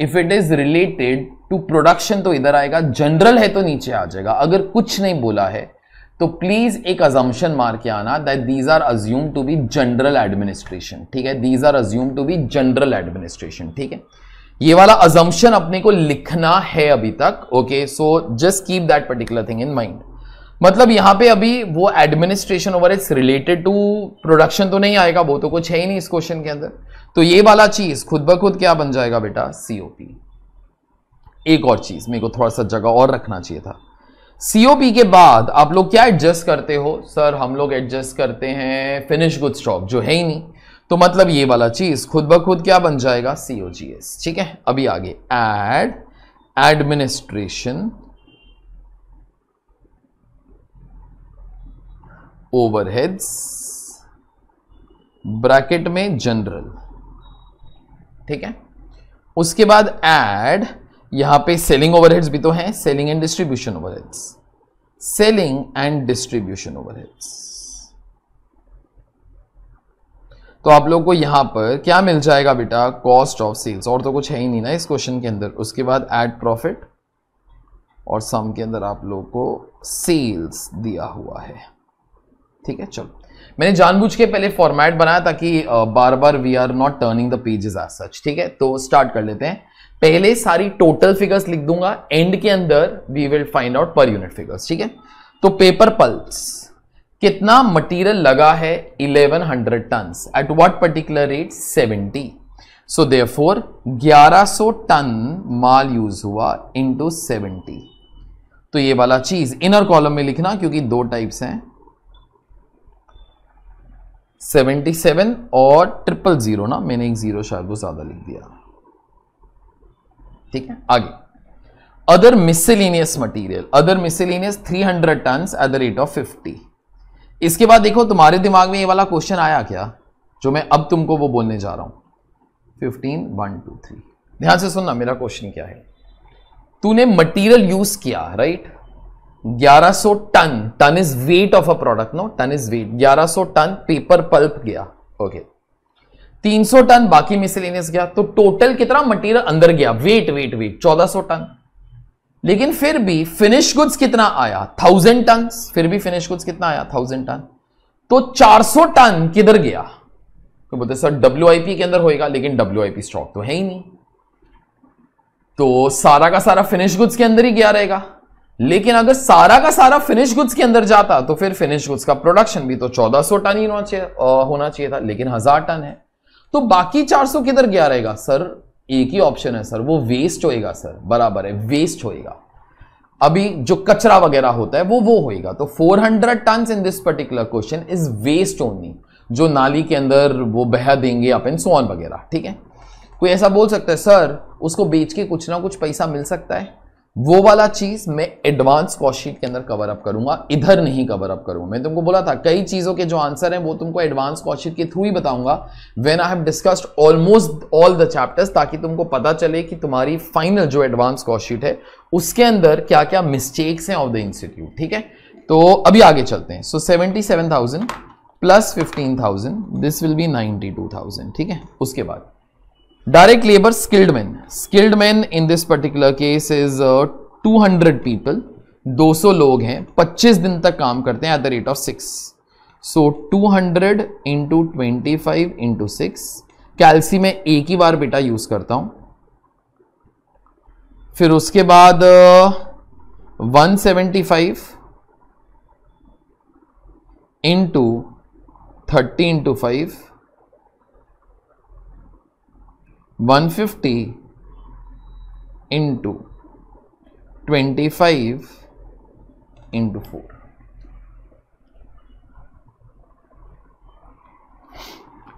if it is related to production तो इधर आएगा जनरल है तो नीचे आ जाएगा अगर कुछ नहीं बोला है तो प्लीज एक अजम्पन मार के आना that these are assume to be general administration ठीक है these are assume to be general administration ठीक है ये वाला अजम्पन अपने को लिखना है अभी तक okay so just keep that particular thing in mind मतलब यहां पे अभी वो administration over its related to production तो नहीं आएगा वो तो कुछ है ही नहीं इस क्वेश्चन के अंदर तो ये वाला चीज खुद ब खुद क्या बन जाएगा बेटा सीओपी एक और चीज मेरे को थोड़ा सा जगह और रखना चाहिए था सीओपी के बाद आप लोग क्या एडजस्ट करते हो सर हम लोग एडजस्ट करते हैं फिनिश गुड स्टॉक जो है ही नहीं तो मतलब ये वाला चीज खुद ब खुद क्या बन जाएगा सीओजीएस ठीक है अभी आगे एड एडमिनिस्ट्रेशन ओवरहेड्स ब्रैकेट में जनरल ठीक है उसके बाद एड यहां पे सेलिंग ओवरहेड्स भी तो हैं selling and distribution overheads selling and distribution overheads तो आप लोग को यहां पर क्या मिल जाएगा बेटा कॉस्ट ऑफ सेल्स और तो कुछ है ही नहीं ना इस क्वेश्चन के अंदर उसके बाद एड प्रॉफिट और सम के अंदर आप लोग को सेल्स दिया हुआ है ठीक है चलो मैंने जानबूझ के पहले फॉर्मेट बनाया ताकि बार बार we are not turning the pages as such ठीक है तो स्टार्ट कर लेते हैं पहले सारी टोटल फिगर्स लिख दूंगा एंड के अंदर we will find out per unit figures ठीक है तो पेपर पल्स कितना मटेरियल लगा है 1100 tons at what particular rate 70 so therefore 1100 ton माल यूज हुआ इनटू 70 तो ये वाला चीज इनर कॉलम में लिखना क्योंकि दो टाइप्स हैं 77 और ट्रिपल जीरो ना मैंने एक जीरो शायद वो ज्यादा लिख दिया ठीक है आगे other miscellaneous material other miscellaneous 300 ton at the rate of 50 इसके बाद देखो तुम्हारे दिमाग में ये वाला क्वेश्चन आया क्या जो मैं अब तुमको वो बोलने जा रहा हूं फिफ्टीन वन टू थ्री ध्यान से सुनना मेरा क्वेश्चन क्या है तूने मटेरियल यूज किया right 1100 ton ton is weight of a product no ton is weight 1100 ton paper pulp गया ओके okay. 300 टन बाकी मिसलेनियस गया तो टोटल कितना मटेरियल अंदर गया वेट वेट वेट 1400 टन लेकिन फिर भी फिनिश गुड्स कितना आया थाउजेंड टन फिर भी फिनिश गुड्स कितना आया 1000 टन तो 400 टन किधर गया तो बोलते सर डब्ल्यू के अंदर होएगा लेकिन डब्ल्यू स्टॉक तो है ही नहीं तो सारा का सारा फिनिश गुड्स के अंदर ही गया रहेगा लेकिन अगर सारा का सारा फिनिश गुड्स के अंदर जाता तो फिर फिनिश गुड्स का प्रोडक्शन भी तो 1400 टन ही होना चाहिए होना चाहिए था लेकिन हजार टन है तो बाकी 400 किधर गया रहेगा सर एक ही ऑप्शन है सर वो वेस्ट होएगा सर बराबर है वेस्ट होएगा अभी जो कचरा वगैरह होता है वो वो होएगा तो 400 ton in this particular question is waste only जो नाली के अंदर वो बह देंगे अपन सोन वगैरह ठीक है कोई ऐसा बोल सकता है सर उसको बेच के कुछ ना कुछ पैसा मिल सकता है वो वाला चीज मैं एडवांस कॉशीट के अंदर कवर अप करूंगा इधर नहीं कवर अप करूंगा मैं तुमको बोला था कई चीजों के जो आंसर हैं वो तुमको एडवांस कॉशीट के थ्रू ही बताऊंगा when I have discussed almost all the chapters ताकि तुमको पता चले कि तुम्हारी फाइनल जो एडवांस कॉशीट है उसके अंदर क्या क्या मिस्टेक्स हैं ऑफ द इंस्टीट्यूट ठीक है तो अभी आगे चलते हैं so seventy seven thousand plus fifteen thousand this will be ninety two thousand ठीक है उसके बाद Direct labor skilled men. Skilled men in this particular case is uh, 200 people. 200 लोग हैं 25 दिन तक काम करते हैं at the rate of six so 200 hundred into twenty five into six कैल्सी में एक ही बार बेटा यूज करता हूं फिर उसके बाद one seventy five into thirty into five one fifty into twenty five into four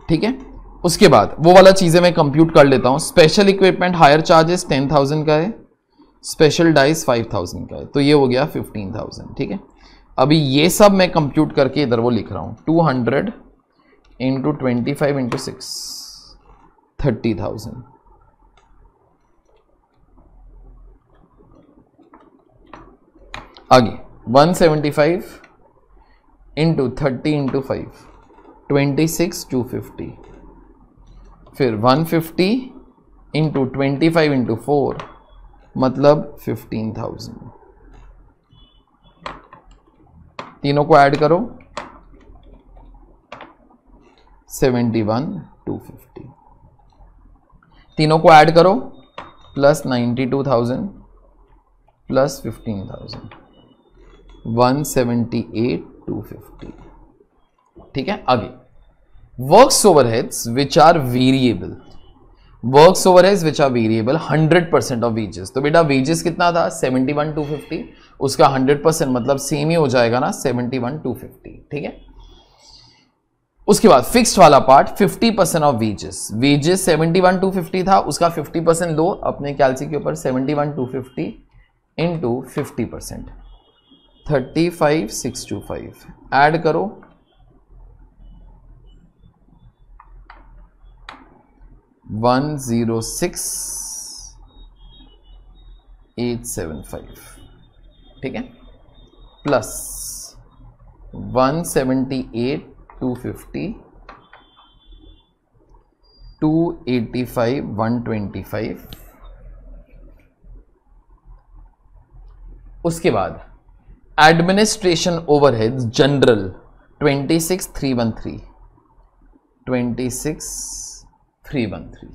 ठीक है उसके बाद वो वाला चीज़ें मैं कंप्यूट कर लेता हूं special equipment hire charges ten thousand का है स्पेशल डाइस फाइव थाउजेंड का है तो ये हो गया फिफ्टीन थाउजेंड ठीक है अभी ये सब मैं कंप्यूट करके इधर वो लिख रहा हूं two hundred into twenty five into six thirty thousand आगे one seventy five into thirty into five twenty six two fifty फिर one fifty into twenty five into four मतलब फिफ्टीन थाउजेंड तीनों को ऐड करो सेवेंटी वन टू फिफ्टी तीनों को add करो plus ninety two thousand plus fifteen thousand one seventy eight two fifty ठीक है आगे work over heads which are variable work over heads which are variable hundred percent of wages तो बेटा wages कितना था सेवेंटी वन टू फिफ्टी उसका hundred percent मतलब same ही हो जाएगा ना सेवेंटी वन टू फिफ्टी ठीक है उसके बाद फिक्स्ड वाला part 50 percent of wages wages 71 50 था उसका 50 परसेंट लो अपने कैलसी के ऊपर 71 250 into 50 percent thirty five six two five add करो one zero six eight seven five ठीक है plus one seventy eight one 285 five उसके बाद एडमिनिस्ट्रेशन ओवरहेड जनरल 26313 26313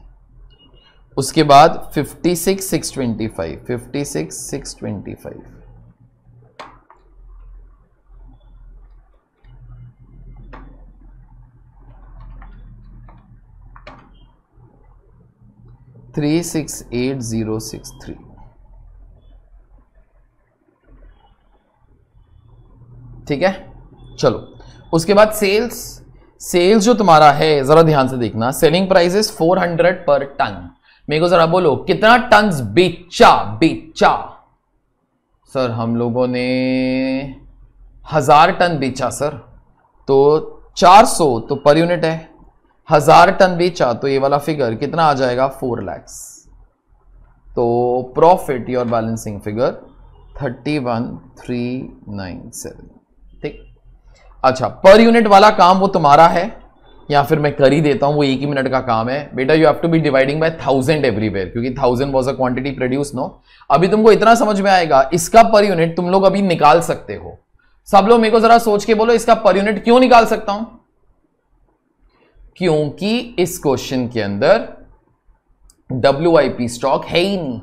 उसके बाद 56625 56625 three six eight zero six three ठीक है चलो उसके बाद सेल्स सेल्स जो तुम्हारा है ज़रा ध्यान से देखना selling price is four hundred per ton मेरे को ज़रा बोलो कितना टन बेचा बेचा सर हम लोगों ने हज़ार टन बेचा सर तो 400 तो पर यूनिट है हजार टन बेचा तो ये वाला फिगर कितना आ जाएगा फोर लैक्स तो profit your balancing figure thirty one three nine seven ठीक अच्छा पर यूनिट वाला काम वो तुम्हारा है या फिर मैं कर ही देता हूं वो एक ही मिनट का काम है बेटा you have to be dividing by thousand everywhere क्योंकि thousand was a quantity produce no अभी तुमको इतना समझ में आएगा इसका पर यूनिट तुम लोग अभी निकाल सकते हो सब लोग मेरे को जरा सोच के बोलो इसका पर यूनिट क्यों निकाल सकता हूं क्योंकि इस क्वेश्चन के अंदर डब्ल्यू आई पी स्टॉक है ही नहीं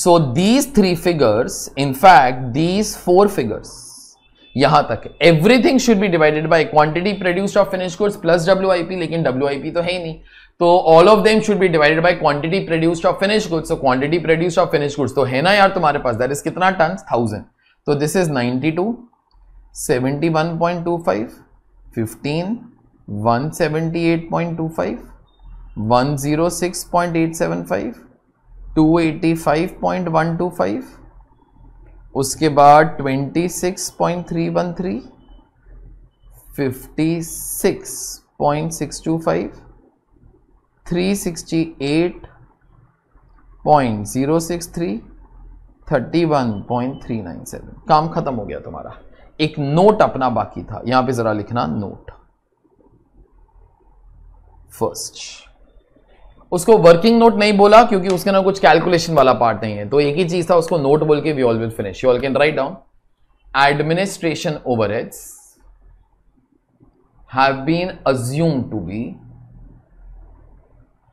so these three figures in fact these four figures यहां तक everything should be divided by quantity produced of finish goods plus W लेकिन डब्ल्यू तो है ही नहीं तो all of them should be divided by quantity produced of finish goods quantity produced of finish goods तो है ना यार तुम्हारे पास दैट इज कितना टन थाउजेंड तो this is ninety two seventy one point two five fifteen 178.25 उसके बाद 26.313 56.625 368.063 31.397 काम खत्म हो गया तुम्हारा एक नोट अपना बाकी था यहां पे ज़रा लिखना नोट फर्स्ट उसको वर्किंग नोट नहीं बोला क्योंकि उसके ना कुछ कैलकुलेशन वाला पार्ट नहीं है तो एक ही चीज था उसको नोट बोल के we all will finish you all can write down administration over heads have been assume to be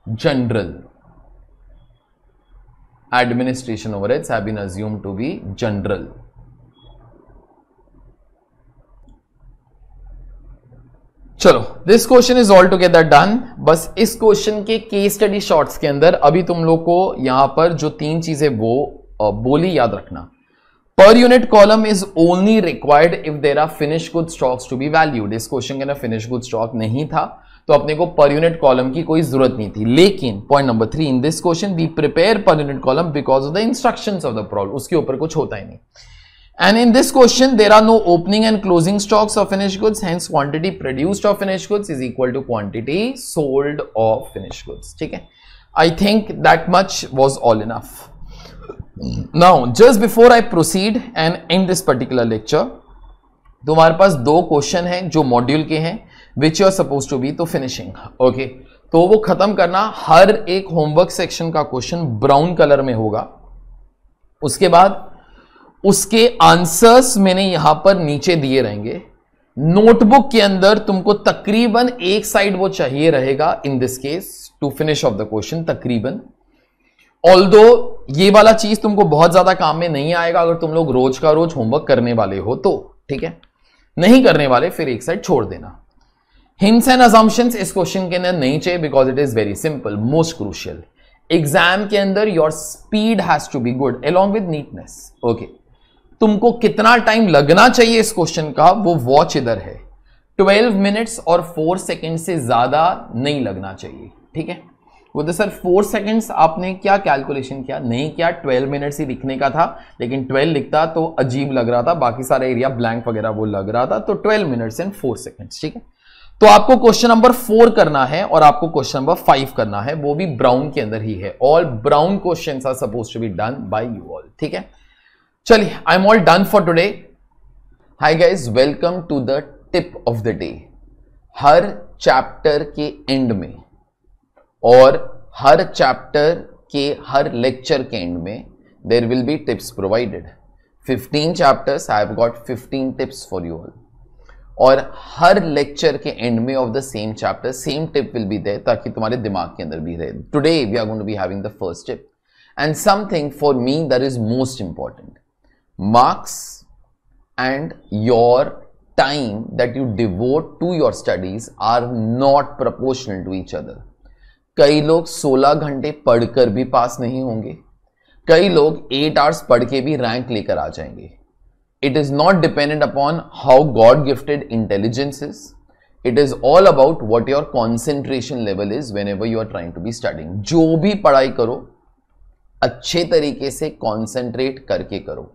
general administration over heads have been assume to be general चलो this question is all together done बस इस question के case study shorts के अंदर अभी तुम लोग को यहां पर जो तीन चीजें वो बोली याद रखना per unit column is only required if there are finish good stocks to be valued इस क्वेश्चन के अंदर फिनिश गुड स्टॉक नहीं था तो अपने को पर यूनिट कॉलम की कोई जरूरत नहीं थी लेकिन point number three in this question we prepare per unit column because of the instruction of the problem उसके ऊपर कुछ होता ही नहीं And in this question, there are no opening and closing stocks of finished goods. Hence, quantity produced of finished goods is equal to quantity sold of finished goods. Okay? I think that much was all enough. Now, just before I proceed and end this particular lecture, तुम्हारे पास दो question हैं जो module के हैं which you are suppose to be तो finishing okay. तो वो खत्म करना हर एक होमवर्क सेक्शन का क्वेश्चन ब्राउन कलर में होगा उसके बाद उसके आंसर्स मैंने यहां पर नीचे दिए रहेंगे नोटबुक के अंदर तुमको तकरीबन एक साइड वो चाहिए रहेगा in this case to finish off the question तकरीबन ऑल दो ये वाला चीज तुमको बहुत ज्यादा काम में नहीं आएगा अगर तुम लोग रोज का रोज होमवर्क करने वाले हो तो ठीक है नहीं करने वाले फिर एक साइड छोड़ देना हिंस एंड अजम्पन्स इस क्वेश्चन के अंदर नहीं चाहिए because it is very simple most crucial exam के अंदर your speed has to be good along with neatness okay तुमको कितना टाइम लगना चाहिए इस क्वेश्चन का वो वॉच इधर है 12 मिनट्स और 4 सेकंड से ज़्यादा नहीं लगना चाहिए ठीक है वो तो सर 4 सेकंड्स आपने क्या कैलकुलेशन किया नहीं किया 12 मिनट्स ही लिखने का था लेकिन 12 लिखता तो अजीब लग रहा था बाकी सारा एरिया ब्लैंक वगैरह वो लग रहा था तो 12 मिनट्स एंड 4 सेकंड्स ठीक है तो आपको क्वेश्चन नंबर फोर करना है और आपको क्वेश्चन नंबर फाइव करना है वो भी ब्राउन के अंदर ही है all brown question are suppose to be done by you all ठीक है चलिए I am all done for today hi guys welcome to the tip of the day हर चैप्टर के एंड में और हर चैप्टर के हर लेक्चर के एंड में there will be tips provided 15 chapters I have got 15 tips for you all और हर lecture के एंड में of the same chapter same tip will be there ताकि तुम्हारे दिमाग के अंदर भी रहे today we are going to be having the first tip and something for me that is most important marks and your time that you devote to your studies are not proportional to each other. कई लोग 16 घंटे पढ़कर भी पास नहीं होंगे कई लोग 8 hours पढ़ के भी रैंक लेकर आ जाएंगे it is not dependent upon how god gifted intelligence is it is all about what your concentration level is whenever you are trying to be studying जो भी पढ़ाई करो अच्छे तरीके से कॉन्सेंट्रेट करके करो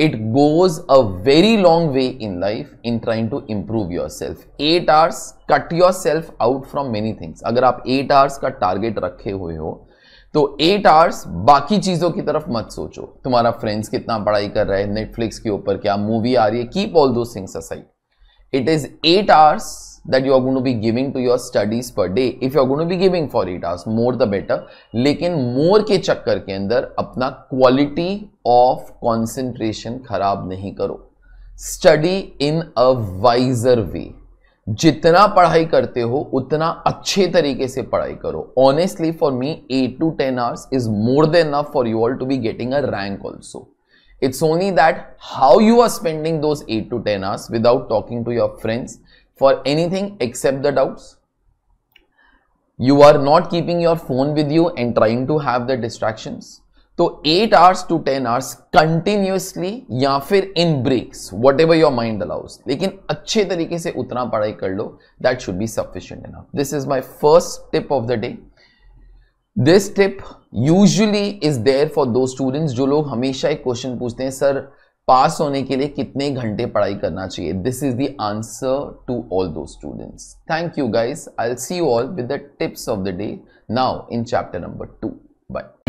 it goes a very long way in life in trying to improve your self eight hours cut your self out from many things अगर आप एट आवर्स का टारगेट रखे हुए हो तो एट आवर्स बाकी चीजों की तरफ मत सोचो तुम्हारा फ्रेंड्स कितना पढ़ाई कर रहे हैं नेटफ्लिक्स के ऊपर क्या मूवी आ रही है कीप ऑल दो things aside it is eight hours that you are gone to be giving to your studies per day if you are gone to be giving for it us more the better लेकिन मोर के चक्कर के अंदर अपना quality of concentration खराब नहीं करो study in a visor वे जितना पढ़ाई करते हो उतना अच्छे तरीके से पढ़ाई करो honestly for me eight to ten hours is more than enough for you all to be getting a rank also it's only that how you are spending those eight to ten hours without talking to your friends for anything except the doubts you are not keeping your phone with you and trying to have the distraction तो eight hours to ten hours continuously या फिर इन breaks whatever your mind allows लेकिन अच्छे तरीके से उतना पढ़ाई कर लो that should be sufficient enough this is my first tip of the day this tip usually is there for those students जो लोग हमेशा एक क्वेश्चन पूछते हैं सर पास होने के लिए कितने घंटे पढ़ाई करना चाहिए this is the answer to all those students thank you guys I see you all with the tips of the day now in chapter number two bye